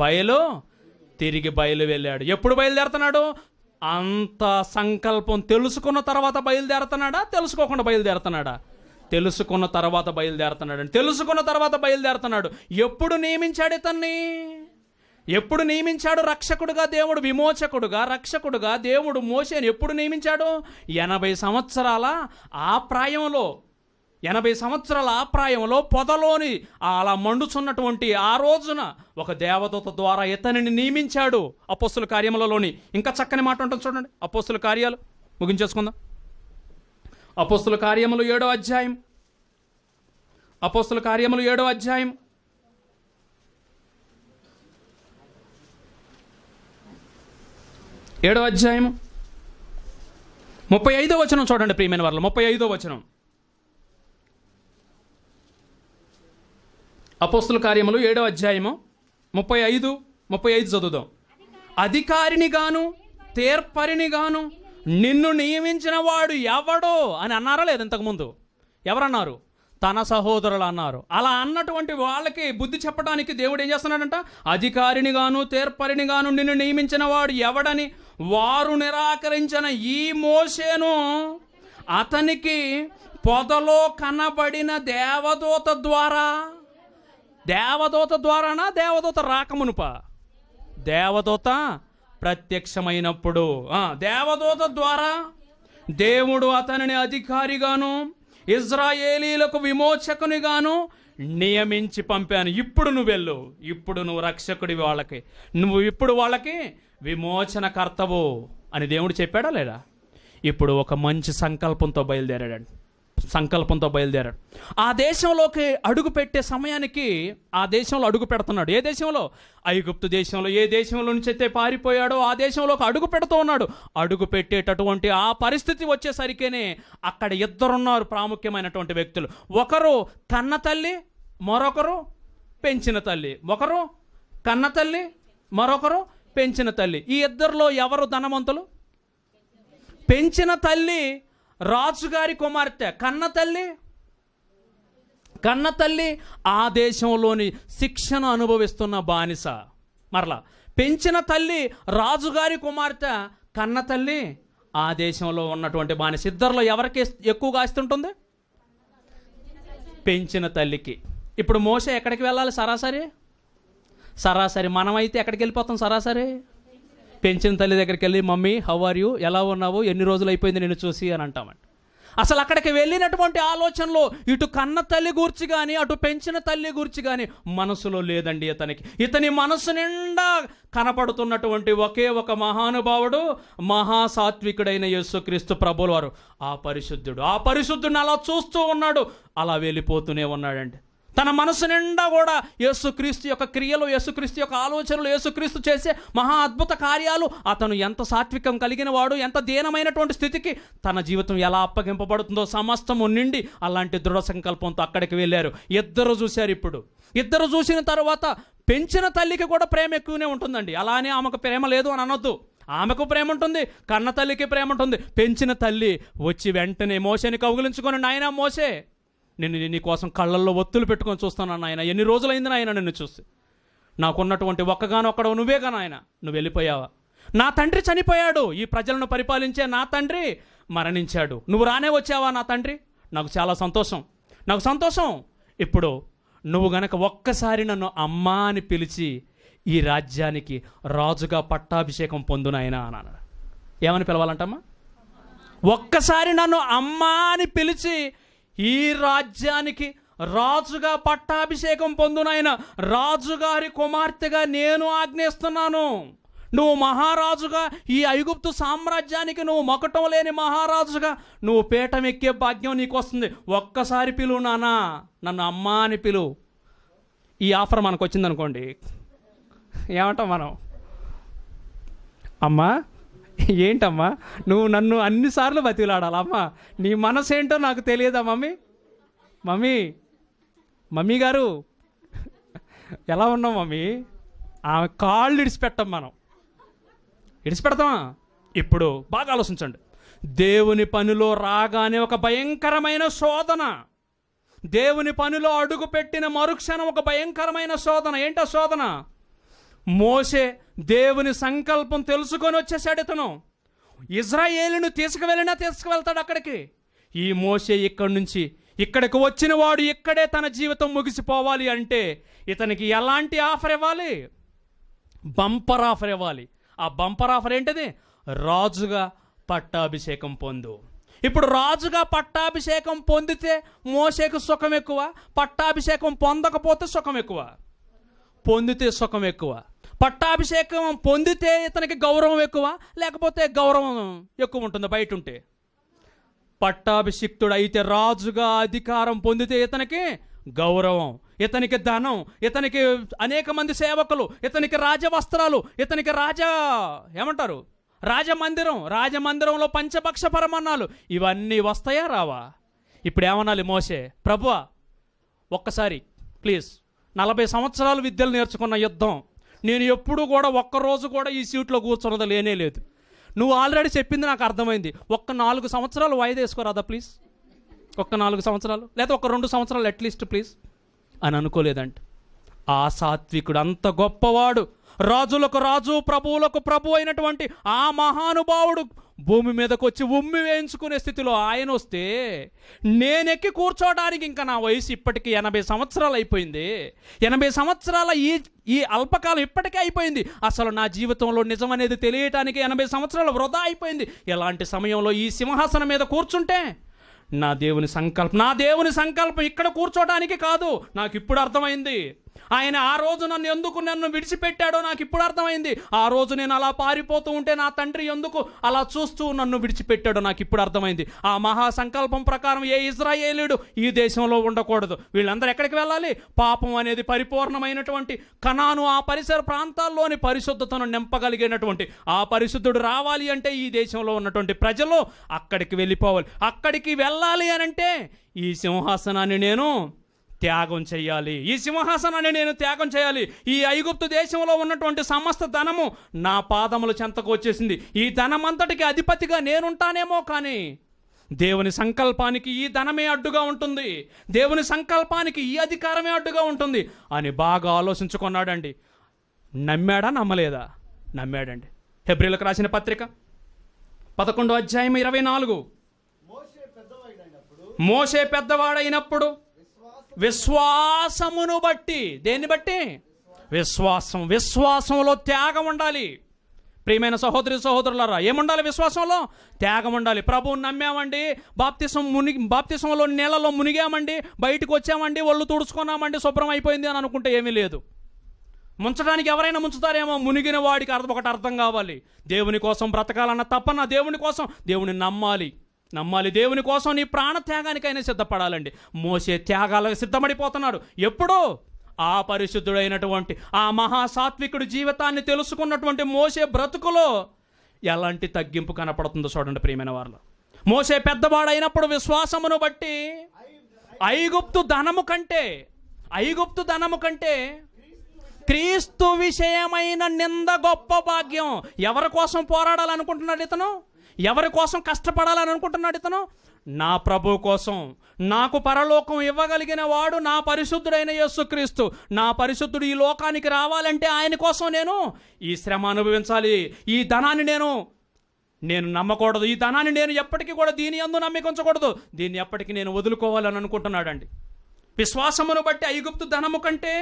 బయలు తిరిగి బయలు వెళ్ళాడు ఎప్పుడు బయలుదేరుతున్నాడు అంత సంకల్పం తెలుసుకున్న తర్వాత బయలుదేరుతున్నాడా తెలుసుకోకుండా బయలుదేరుతున్నాడా తెలుసుకున్న తర్వాత బయలుదేరుతున్నాడు తెలుసుకున్న తర్వాత బయలుదేరుతున్నాడు ఎప్పుడు నియమించాడు ఇతన్ని ఎప్పుడు నియమించాడు రక్షకుడుగా దేవుడు విమోచకుడుగా రక్షకుడుగా దేవుడు మోసేని ఎప్పుడు నియమించాడు ఎనభై సంవత్సరాల ఆ ప్రాయంలో ఎనభై సంవత్సరాల ఆప్రాయంలో పొదలోని అలా మండుచున్నటువంటి ఆ రోజున ఒక దేవదూత ద్వారా ఇతనిని నియమించాడు అపోస్తుల కార్యములలోని ఇంకా చక్కని మాట ఉంటుంది చూడండి అపోస్తుల కార్యాలు ముగించేసుకుందాం అపోస్తుల కార్యములు ఏడో అధ్యాయం అపోస్తుల కార్యములు ఏడో అధ్యాయం ఏడో అధ్యాయం ముప్పై ఐదో వచనం చూడండి ప్రియమైన వాళ్ళు ముప్పై ఐదో వచనం అపోస్తుల కార్యములు ఏడో అధ్యాయము ముప్పై ఐదు ముప్పై ఐదు చదువుదాం అధికారిని గాను తీర్పరిని గాను నిన్ను నియమించిన వాడు ఎవడో అని అన్నారా లేదు ఇంతకుముందు ఎవరన్నారు తన సహోదరులు అన్నారు అలా అన్నటువంటి వాళ్ళకి బుద్ధి చెప్పడానికి దేవుడు ఏం చేస్తున్నాడంట అధికారిని గాను తీర్పరిని గాను నిన్ను నియమించిన వాడు ఎవడని వారు నిరాకరించిన ఈ మోసేను అతనికి పొదలో కనబడిన దేవదూత ద్వారా దేవదూత ద్వారానా దేవదూత రాకమునుప దేవదూత ప్రత్యక్షమైనప్పుడు దేవదూత ద్వారా దేవుడు అతనిని అధికారిగాను ఇజ్రాయేలీలకు విమోచకునిగాను నియమించి పంపాను ఇప్పుడు నువ్వు వెళ్ళు ఇప్పుడు నువ్వు రక్షకుడి వాళ్ళకి నువ్వు ఇప్పుడు వాళ్ళకి విమోచనకర్తవు అని దేవుడు చెప్పాడా లేదా ఇప్పుడు ఒక మంచి సంకల్పంతో బయలుదేరాడండి సంకల్పంతో బయలుదేరాడు ఆ దేశంలోకి అడుగు పెట్టే సమయానికి ఆ దేశంలో అడుగు పెడుతున్నాడు ఏ దేశంలో ఐగుప్తు దేశంలో ఏ దేశంలో నుంచి అయితే పారిపోయాడో ఆ దేశంలోకి అడుగు పెడుతూ ఉన్నాడు అడుగు పెట్టేటటువంటి ఆ పరిస్థితి వచ్చేసరికేనే అక్కడ ఇద్దరున్నారు ప్రాముఖ్యమైనటువంటి వ్యక్తులు ఒకరు కన్న తల్లి మరొకరు పెంచిన తల్లి ఒకరు కన్న తల్లి మరొకరు పెంచిన తల్లి ఈ ఇద్దరిలో ఎవరు ధనవంతులు పెంచిన తల్లి రాజుగారి కుమార్తె కన్న తల్లి కన్న తల్లి ఆ దేశంలోని శిక్షను అనుభవిస్తున్న బానిస మరలా పెంచిన తల్లి రాజుగారి కుమార్తె కన్న తల్లి ఆ దేశంలో ఉన్నటువంటి బానిస ఇద్దరిలో ఎవరికి ఎక్కువగా ఆస్తుంటుంది పెంచిన తల్లికి ఇప్పుడు మోస ఎక్కడికి వెళ్ళాలి సరాసరి సరాసరి మనమైతే ఎక్కడికి వెళ్ళిపోతాం సరాసరి పెంచిన తల్లి దగ్గరికి వెళ్ళి మమ్మీ హౌ ఆర్ యూ ఎలా ఉన్నావు ఎన్ని రోజులు అయిపోయింది నేను చూసి అని అంటామంట అసలు అక్కడికి వెళ్ళినటువంటి ఆలోచనలో ఇటు కన్న తల్లి గూర్చి కానీ అటు పెంచిన తల్లి గూర్చి కానీ మనసులో లేదండి ఇతనికి ఇతని మనసు నిండా కనపడుతున్నటువంటి ఒకే ఒక మహానుభావుడు మహాసాత్వికుడైన యేసుక్రీస్తు ప్రభులవారు ఆ పరిశుద్ధుడు ఆ పరిశుద్ధుడిని అలా చూస్తూ ఉన్నాడు అలా వెళ్ళిపోతూనే ఉన్నాడండి తన మనసు నిండా కూడా యేసుక్రీస్తు యొక్క క్రియలు యేసుక్రీస్తు యొక్క ఆలోచనలు యేసుక్రీస్తు చేసే మహా అద్భుత కార్యాలు అతను ఎంత సాత్వికం కలిగిన వాడు ఎంత దీనమైనటువంటి స్థితికి తన జీవితం ఎలా అప్పగింపబడుతుందో సమస్తము నిండి అలాంటి దృఢ సంకల్పంతో అక్కడికి వెళ్ళారు ఇద్దరు చూశారు ఇప్పుడు ఇద్దరు చూసిన తర్వాత పెంచిన తల్లికి కూడా ప్రేమ ఎక్కువనే ఉంటుందండి అలానే ఆమెకు ప్రేమ లేదు అని అనొద్దు ఆమెకు ప్రేమ ఉంటుంది కన్న తల్లికి ప్రేమ ఉంటుంది పెంచిన తల్లి వచ్చి వెంటనే మోసేని కౌగిలించుకొని నాయన మోసే నేను నీ కోసం కళ్ళల్లో ఒత్తులు పెట్టుకొని చూస్తున్నాను ఆయన ఎన్ని రోజులైంది నాయన నిన్ను చూసి నాకున్నటువంటి ఒక్కగానొక్కడ నువ్వేగా నాయన నువ్వు వెళ్ళిపోయావా నా తండ్రి చనిపోయాడు ఈ ప్రజలను పరిపాలించే నా తండ్రి మరణించాడు నువ్వు రానే వచ్చావా నా తండ్రి నాకు చాలా సంతోషం నాకు సంతోషం ఇప్పుడు నువ్వు గనక ఒక్కసారి నన్ను అమ్మా అని పిలిచి ఈ రాజ్యానికి రాజుగా పట్టాభిషేకం పొందునాయన అన్నాడు ఏమని పిలవాలంటమ్మా ఒక్కసారి నన్ను అమ్మా అని పిలిచి ఈ రాజ్యానికి రాజుగా పట్టాభిషేకం పొందునైన రాజుగారి కుమార్తెగా నేను ఆజ్ఞేస్తున్నాను నువ్వు మహారాజుగా ఈ ఐగుప్తు సామ్రాజ్యానికి నువ్వు మొకటం లేని మహారాజుగా నువ్వు పీఠం ఎక్కే భాగ్యం నీకు వస్తుంది ఒక్కసారి పిలువు నానా నన్ను అమ్మా అని పిలువు ఈ ఆఫర్ మనకు వచ్చిందనుకోండి ఏమంటాం మనం అమ్మా ఏంటమ్మా నువ్వు నన్ను అన్నిసార్లు బతిలాడాలి అమ్మ నీ మనసు ఏంటో నాకు తెలియదా మమ్మీ మమ్మీ మమ్మీ గారు ఎలా ఉన్నావు మమ్మీ ఆమె కాళ్ళు ఇడిచిపెట్టం మనం ఇడిచిపెడతామా ఇప్పుడు బాగా ఆలోచించండి దేవుని పనిలో రాగానే ఒక భయంకరమైన శోధన దేవుని పనిలో అడుగు పెట్టిన మరుక్షణం ఒక భయంకరమైన శోధన ఏంటో శోధన మోసే దేవుని సంకల్పం తెలుసుకొని వచ్చేసాడు ఇతను ఇజ్రాయేలును తీసుకువెళ్ళినా తీసుకువెళ్తాడు అక్కడికి ఈ మోసే ఇక్కడి నుంచి ఇక్కడికి వచ్చిన వాడు ఇక్కడే తన జీవితం ముగిసిపోవాలి అంటే ఇతనికి ఎలాంటి ఆఫర్ ఇవ్వాలి బంపర్ ఆఫర్ ఇవ్వాలి ఆ బంపర్ ఆఫర్ ఏంటిది రాజుగా పట్టాభిషేకం పొందు ఇప్పుడు రాజుగా పట్టాభిషేకం పొందితే మోసేకు సుఖం ఎక్కువ పట్టాభిషేకం పొందకపోతే సుఖం ఎక్కువ పొందితే సుఖం ఎక్కువ పట్టాభిషేకం పొందితే ఇతనికి గౌరవం ఎక్కువ లేకపోతే గౌరవం ఎక్కువ ఉంటుంది బయట ఉంటే పట్టాభిషిక్తుడు అయితే రాజుగా అధికారం పొందితే ఇతనికి గౌరవం ఇతనికి ధనం ఇతనికి అనేక మంది సేవకులు ఇతనికి రాజవస్త్రాలు ఇతనికి రాజా ఏమంటారు రాజమందిరం రాజమందిరంలో పంచపక్ష పరమాణాలు ఇవన్నీ వస్తాయా రావా ఇప్పుడు ఏమనాలి మోసే ప్రభు ఒక్కసారి ప్లీజ్ నలభై సంవత్సరాలు విద్యలు నేర్చుకున్న యుద్ధం నేను ఎప్పుడు కూడా ఒక్కరోజు కూడా ఈ సీట్లో కూర్చున్నది లేనే లేదు నువ్వు ఆల్రెడీ చెప్పింది నాకు అర్థమైంది ఒక్క నాలుగు సంవత్సరాలు వాయిదా ప్లీజ్ ఒక్క నాలుగు సంవత్సరాలు లేదా ఒక రెండు సంవత్సరాలు అట్లీస్ట్ ప్లీజ్ అని అనుకోలేదంట ఆ సాత్వికుడు అంత గొప్పవాడు రాజులకు రాజు ప్రభువులకు ప్రభు అయినటువంటి ఆ మహానుభావుడు భూమి మీదకు వచ్చి ఉమ్మి వేయించుకునే స్థితిలో ఆయన వస్తే నేనెక్కి కూర్చోవడానికి ఇంకా నా వయసు ఇప్పటికీ ఎనభై సంవత్సరాలు అయిపోయింది ఎనభై సంవత్సరాల ఈ ఈ అల్పకాలం ఇప్పటికే అయిపోయింది అసలు నా జీవితంలో నిజం అనేది తెలియటానికి ఎనభై సంవత్సరాలు వృధా అయిపోయింది ఎలాంటి సమయంలో ఈ సింహాసనం మీద కూర్చుంటే నా దేవుని సంకల్పం నా దేవుని సంకల్పం ఇక్కడ కూర్చోవడానికి కాదు నాకు ఇప్పుడు అర్థమైంది ఆయన ఆ రోజు నన్ను ఎందుకు నన్ను విడిచిపెట్టాడో నాకు ఇప్పుడు అర్థమైంది ఆ రోజు నేను అలా పారిపోతూ ఉంటే నా తండ్రి ఎందుకు అలా చూస్తూ నన్ను విడిచిపెట్టాడో నాకు ఇప్పుడు అర్థమైంది ఆ మహా సంకల్పం ప్రకారం ఏ ఇజ్రాయేలీడు ఈ దేశంలో ఉండకూడదు వీళ్ళందరూ ఎక్కడికి వెళ్ళాలి పాపం అనేది పరిపూర్ణమైనటువంటి కణాను ఆ పరిసర ప్రాంతాల్లోని పరిశుద్ధతను నింపగలిగినటువంటి ఆ పరిశుద్ధుడు రావాలి అంటే ఈ దేశంలో ఉన్నటువంటి ప్రజలు అక్కడికి వెళ్ళిపోవాలి అక్కడికి వెళ్ళాలి అని అంటే ఈ సింహాసనాన్ని నేను త్యాగం చేయాలి ఈ సింహాసనాన్ని నేను త్యాగం చేయాలి ఈ ఐగుప్తు దేశంలో ఉన్నటువంటి సమస్త ధనము నా పాదముల చెంతకు వచ్చేసింది ఈ ధనమంతటికి అధిపతిగా నేనుంటానేమో కానీ దేవుని సంకల్పానికి ఈ ధనమే అడ్డుగా ఉంటుంది దేవుని సంకల్పానికి ఈ అధికారమే అడ్డుగా ఉంటుంది అని బాగా ఆలోచించుకున్నాడండి నమ్మాడా నమ్మలేదా నమ్మాడండి హెబ్రిలకు రాసిన పత్రిక పదకొండు అధ్యాయం ఇరవై నాలుగు మోసే పెద్దవాడైనప్పుడు విశ్వాసమును బట్టి దేన్ని బట్టి విశ్వాసం విశ్వాసంలో త్యాగం ఉండాలి ప్రియమైన సహోదరి సహోదరులారా ఏముండాలి విశ్వాసంలో త్యాగం ఉండాలి ప్రభువుని నమ్మామండి బాప్తిసం మునిగి బాప్తిసంలో నీళ్ళలో మునిగామండి బయటకు వచ్చామండి ఒళ్ళు తుడుచుకున్నామండి శుభ్రం అయిపోయింది అని అనుకుంటే ఏమీ లేదు ముంచడానికి ఎవరైనా ముంచుతారేమో మునిగిన వాడికి అర్థం ఒకటి అర్థం కావాలి దేవుని కోసం బ్రతకాలన్న తప్పన దేవుని కోసం దేవుని నమ్మాలి నమ్మాలి దేవుని కోసం నీ ప్రాణ త్యాగానికైనా సిద్ధపడాలండి మోసే త్యాగాలకు సిద్ధపడిపోతున్నాడు ఎప్పుడో ఆ పరిశుద్ధుడైనటువంటి ఆ మహాసాత్వికుడి జీవితాన్ని తెలుసుకున్నటువంటి మోసే బ్రతుకులో ఎలాంటి తగ్గింపు కనపడుతుందో చూడండి ప్రియమైన వారు మోసే పెద్దవాడైనప్పుడు విశ్వాసమును బట్టి ఐగుప్తు ధనము కంటే ఐగుప్తు ధనము కంటే క్రీస్తు విషయమైన నింద గొప్ప భాగ్యం ఎవరి కోసం పోరాడాలనుకుంటున్నాడు ఇతను ఎవరి కోసం కష్టపడాలని అనుకుంటున్నాడు ఇతను నా ప్రభు కోసం నాకు పరలోకం ఇవ్వగలిగిన వాడు నా పరిశుద్ధుడైన యేసుక్రీస్తు నా పరిశుద్ధుడు ఈ లోకానికి రావాలంటే ఆయన కోసం నేను ఈ శ్రమ అనుభవించాలి ఈ ధనాన్ని నేను నేను నమ్మకూడదు ఈ ధనాన్ని నేను ఎప్పటికీ కూడా దీని అందు నమ్మికించకూడదు దీన్ని ఎప్పటికీ నేను వదులుకోవాలని అనుకుంటున్నాడండి విశ్వాసమును బట్టి ఐగుప్తు ధనము కంటే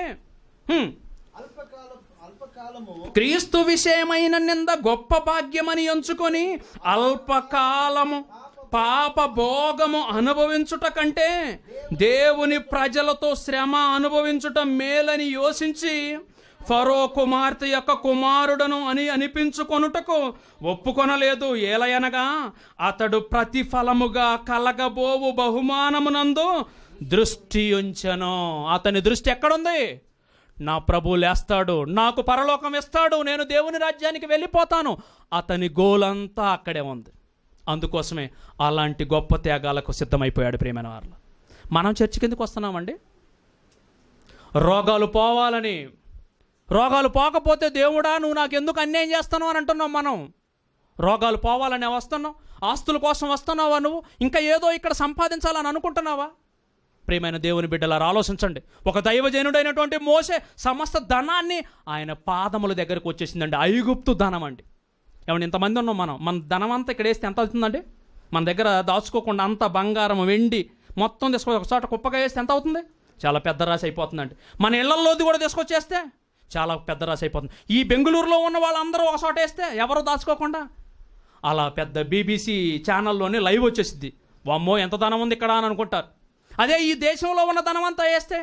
క్రీస్తు విషయమైన నింద గొప్ప భాగ్యమని ఎంచుకొని అల్పకాలము పాప భోగము అనుభవించుట కంటే దేవుని ప్రజలతో శ్రమ అనుభవించుట మేలని యోచించి ఫరో కుమార్తె యొక్క కుమారుడను అని అనిపించుకొనుటకు ఒప్పుకొనలేదు ఏలయనగా అతడు ప్రతిఫలముగా కలగబోవు బహుమానమునందు దృష్టి ఉంచను అతని దృష్టి ఎక్కడుంది నా ప్రభు లేస్తాడు నాకు పరలోకం ఇస్తాడు నేను దేవుని రాజ్యానికి వెళ్ళిపోతాను అతని గోలంతా అక్కడే ఉంది అందుకోసమే అలాంటి గొప్ప త్యాగాలకు సిద్ధమైపోయాడు ప్రేమైన వారు మనం చర్చి ఎందుకు వస్తున్నామండి రోగాలు పోవాలని రోగాలు పోకపోతే దేవుడా నువ్వు నాకు ఎందుకు అన్యాయం చేస్తున్నావు అని అంటున్నాం మనం రోగాలు పోవాలని వస్తున్నావు ఆస్తుల కోసం వస్తున్నావా నువ్వు ఇంకా ఏదో ఇక్కడ సంపాదించాలని అనుకుంటున్నావా ప్రేమైన దేవుని బిడ్డలారా ఆలోచించండి ఒక దైవజనుడైనటువంటి మోసే సమస్త ధనాన్ని ఆయన పాదముల దగ్గరకు వచ్చేసిందండి ఐగుప్తు ధనం అండి ఏమన్నా ఇంతమంది ఉన్నాం మనం మన ధనం అంతా ఇక్కడ వేస్తే ఎంత అవుతుందండి మన దగ్గర దాచుకోకుండా అంత బంగారం వెండి మొత్తం తీసుకొని ఒకసారి కుప్పగా వేస్తే ఎంత అవుతుంది చాలా పెద్ద రాశి అయిపోతుందండి మన ఇళ్లలోది కూడా తీసుకొచ్చేస్తే చాలా పెద్ద రాశి అయిపోతుంది ఈ బెంగళూరులో ఉన్న వాళ్ళందరూ ఒకసాట వేస్తే ఎవరు దాచుకోకుండా అలా పెద్ద బీబీసీ ఛానల్లోనే లైవ్ వచ్చేసింది వామ్మో ఎంత ధనం ఉంది ఇక్కడ అని అనుకుంటారు అదే ఈ దేశంలో ఉన్న ధనమంతా వేస్తే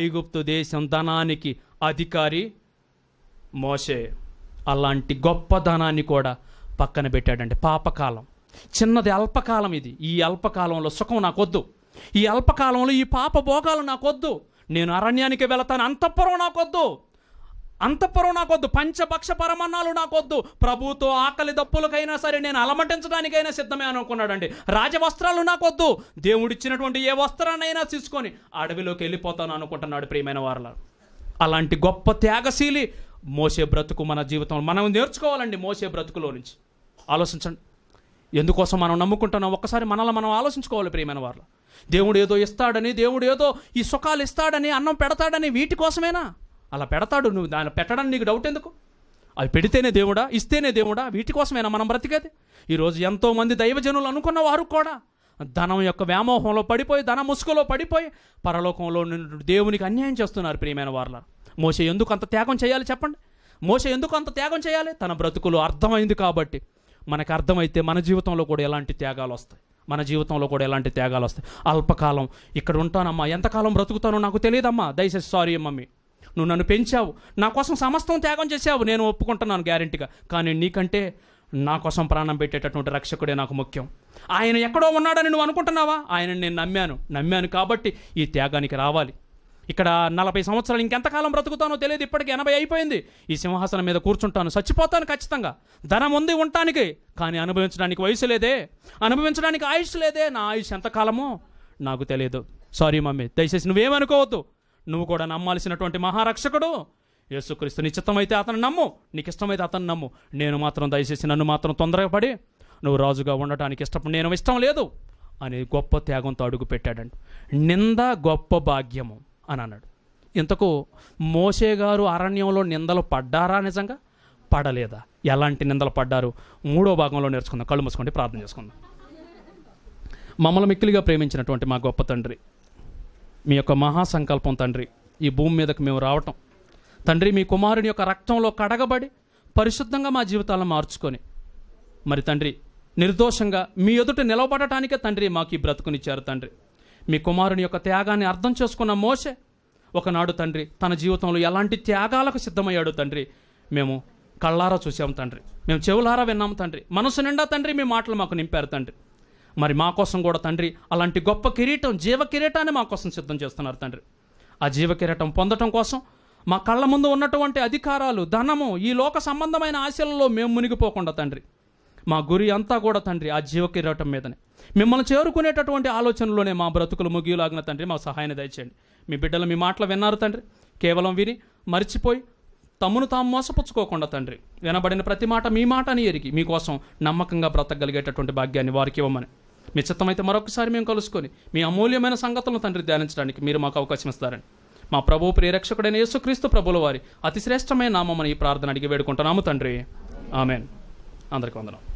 ఐగుప్తు దేశం ధనానికి అధికారి మోసే అలాంటి గొప్ప ధనాన్ని కూడా పక్కన పెట్టాడంటే పాపకాలం చిన్నది అల్పకాలం ఇది ఈ అల్పకాలంలో సుఖం నాకొద్దు ఈ అల్పకాలంలో ఈ పాప భోగాలు నాకొద్దు నేను అరణ్యానికి వెళతాను అంతఃపురం నాకొద్దు అంతఃపురం నాకొద్దు పంచభక్ష పరమన్నాలు నాకొద్దు ప్రభుతో ఆకలి దప్పులకైనా సరే నేను అలమటించడానికైనా సిద్ధమే అనుకున్నాడండి రాజవస్త్రాలు నాకొద్దు దేవుడిచ్చినటువంటి ఏ వస్త్రాన్నైనా తీసుకొని అడవిలోకి వెళ్ళిపోతాను అనుకుంటున్నాడు ప్రియమైన వారల అలాంటి గొప్ప త్యాగశీలి మోసే బ్రతుకు మన జీవితంలో మనం నేర్చుకోవాలండి మోసే బ్రతుకులో నుంచి ఆలోచించండి ఎందుకోసం మనం నమ్ముకుంటున్నాం ఒక్కసారి మనల్ని మనం ఆలోచించుకోవాలి ప్రియమైన వారు దేవుడు ఏదో ఇస్తాడని దేవుడు ఏదో ఈ సుఖాలు ఇస్తాడని అన్నం పెడతాడని వీటి కోసమేనా అలా పెడతాడు నువ్వు దాన్ని పెట్టడానికి నీకు డౌట్ ఎందుకు అవి పెడితేనే దేవుడా ఇస్తేనే దేవుడా వీటి కోసమేనా మనం బ్రతికేది ఈరోజు ఎంతోమంది దైవజనులు అనుకున్న వారు కూడా ధనం యొక్క వ్యామోహంలో పడిపోయి ధన ముసుగులో పడిపోయి పరలోకంలో దేవునికి అన్యాయం చేస్తున్నారు ప్రియమైన వార్ల మోస ఎందుకు అంత త్యాగం చేయాలి చెప్పండి మోస ఎందుకు అంత త్యాగం చేయాలి తన బ్రతుకులు అర్థమైంది కాబట్టి మనకు అర్థమైతే మన జీవితంలో కూడా ఎలాంటి త్యాగాలు వస్తాయి మన జీవితంలో కూడా ఎలాంటి త్యాగాలు వస్తాయి అల్పకాలం ఇక్కడ ఉంటానమ్మా ఎంతకాలం బ్రతుకుతానో నాకు తెలియదమ్మా దయచేసి సారీ మమ్మీ నువ్వు నన్ను పెంచావు నా కోసం సమస్తం త్యాగం చేసావు నేను ఒప్పుకుంటున్నాను గ్యారెంటీగా కానీ నీకంటే నా కోసం ప్రాణం పెట్టేటటువంటి రక్షకుడే నాకు ముఖ్యం ఆయన ఎక్కడో ఉన్నాడని నువ్వు అనుకుంటున్నావా ఆయన నేను నమ్మాను నమ్మాను కాబట్టి ఈ త్యాగానికి రావాలి ఇక్కడ నలభై సంవత్సరాలు ఇంకెంతకాలం బ్రతుకుతానో తెలియదు ఇప్పటికి ఎనభై అయిపోయింది ఈ సింహాసనం మీద కూర్చుంటాను చచ్చిపోతాను ఖచ్చితంగా ధనం ఉంది ఉండటానికి కానీ అనుభవించడానికి వయసు లేదే అనుభవించడానికి ఆయుష్ లేదే నా ఆయుష్ ఎంతకాలమో నాకు తెలియదు సారీ మమ్మీ దయచేసి నువ్వేమనుకోవద్దు నువ్వు కూడా నమ్మాల్సినటువంటి మహారక్షకుడు యేసుక్రీస్తు నిశ్చితమైతే అతను నమ్ము నీకు ఇష్టమైతే అతను నమ్ము నేను మాత్రం దయచేసి నన్ను మాత్రం తొందరగా పడి నువ్వు రాజుగా ఉండటానికి ఇష్టం నేను ఇష్టం లేదు అని గొప్ప త్యాగంతో అడుగు పెట్టాడంట నింద గొప్ప భాగ్యము అని అన్నాడు ఇంతకు మోసే గారు అరణ్యంలో నిందలు పడ్డారా నిజంగా పడలేదా ఎలాంటి నిందలు పడ్డారు మూడో భాగంలో నేర్చుకుందాం కళ్ళు మూసుకోండి ప్రార్థన చేసుకుందాం మమ్మల్ని మిక్కిలిగా ప్రేమించినటువంటి మా గొప్ప తండ్రి మీ యొక్క మహాసంకల్పం తండ్రి ఈ భూమి మీదకు మేము రావటం తండ్రి మీ కుమారుని యొక్క రక్తంలో కడగబడి పరిశుద్ధంగా మా జీవితాలను మార్చుకొని మరి తండ్రి నిర్దోషంగా మీ ఎదుట నిలబడటానికే తండ్రి మాకు ఈ బ్రతుకునిచ్చారు తండ్రి మీ కుమారుని యొక్క త్యాగాన్ని అర్థం చేసుకున్న మోసే ఒకనాడు తండ్రి తన జీవితంలో ఎలాంటి త్యాగాలకు సిద్ధమయ్యాడు తండ్రి మేము కళ్ళారా చూసాము తండ్రి మేము చెవులారా విన్నాము తండ్రి మనసు నిండా తండ్రి మీ మాటలు మాకు నింపారు తండ్రి మరి మా కోసం కూడా తండ్రి అలాంటి గొప్ప కిరీటం జీవ కిరీటాన్ని మా కోసం సిద్ధం చేస్తున్నారు తండ్రి ఆ జీవ కిరీటం పొందటం కోసం మా కళ్ళ ముందు ఉన్నటువంటి అధికారాలు ధనము ఈ లోక సంబంధమైన ఆశలలో మేము మునిగిపోకుండా తండ్రి మా గురి అంతా కూడా తండ్రి ఆ జీవ కిరీటం మీదనే మిమ్మల్ని చేరుకునేటటువంటి ఆలోచనలోనే మా బ్రతుకులు ముగియలాగిన తండ్రి మా సహాయాన్ని దయచేయండి మీ బిడ్డలు మీ మాటలు విన్నారు తండ్రి కేవలం విని మర్చిపోయి తమ్మును తాము మోసపుచ్చుకోకుండా తండ్రి వినబడిన ప్రతి మాట మీ మాట అని ఎరిగి మీకోసం నమ్మకంగా బ్రతకగలిగేటటువంటి భాగ్యాన్ని వారికి ఇవ్వమని మీ చిత్తమైతే మరొకసారి మేము కలుసుకొని మీ అమూల్యమైన సంగతులను తండ్రి ధ్యానించడానికి మీరు మాకు అవకాశం ఇస్తారని మా ప్రభు ప్రియరక్షకుడైన యేసుక్రీస్తు ప్రభుల వారి అతి శ్రేష్టమైన నామమని ఈ ప్రార్థన అడిగి వేడుకుంటున్నాము తండ్రి ఆమెన్ అందరికీ వందనం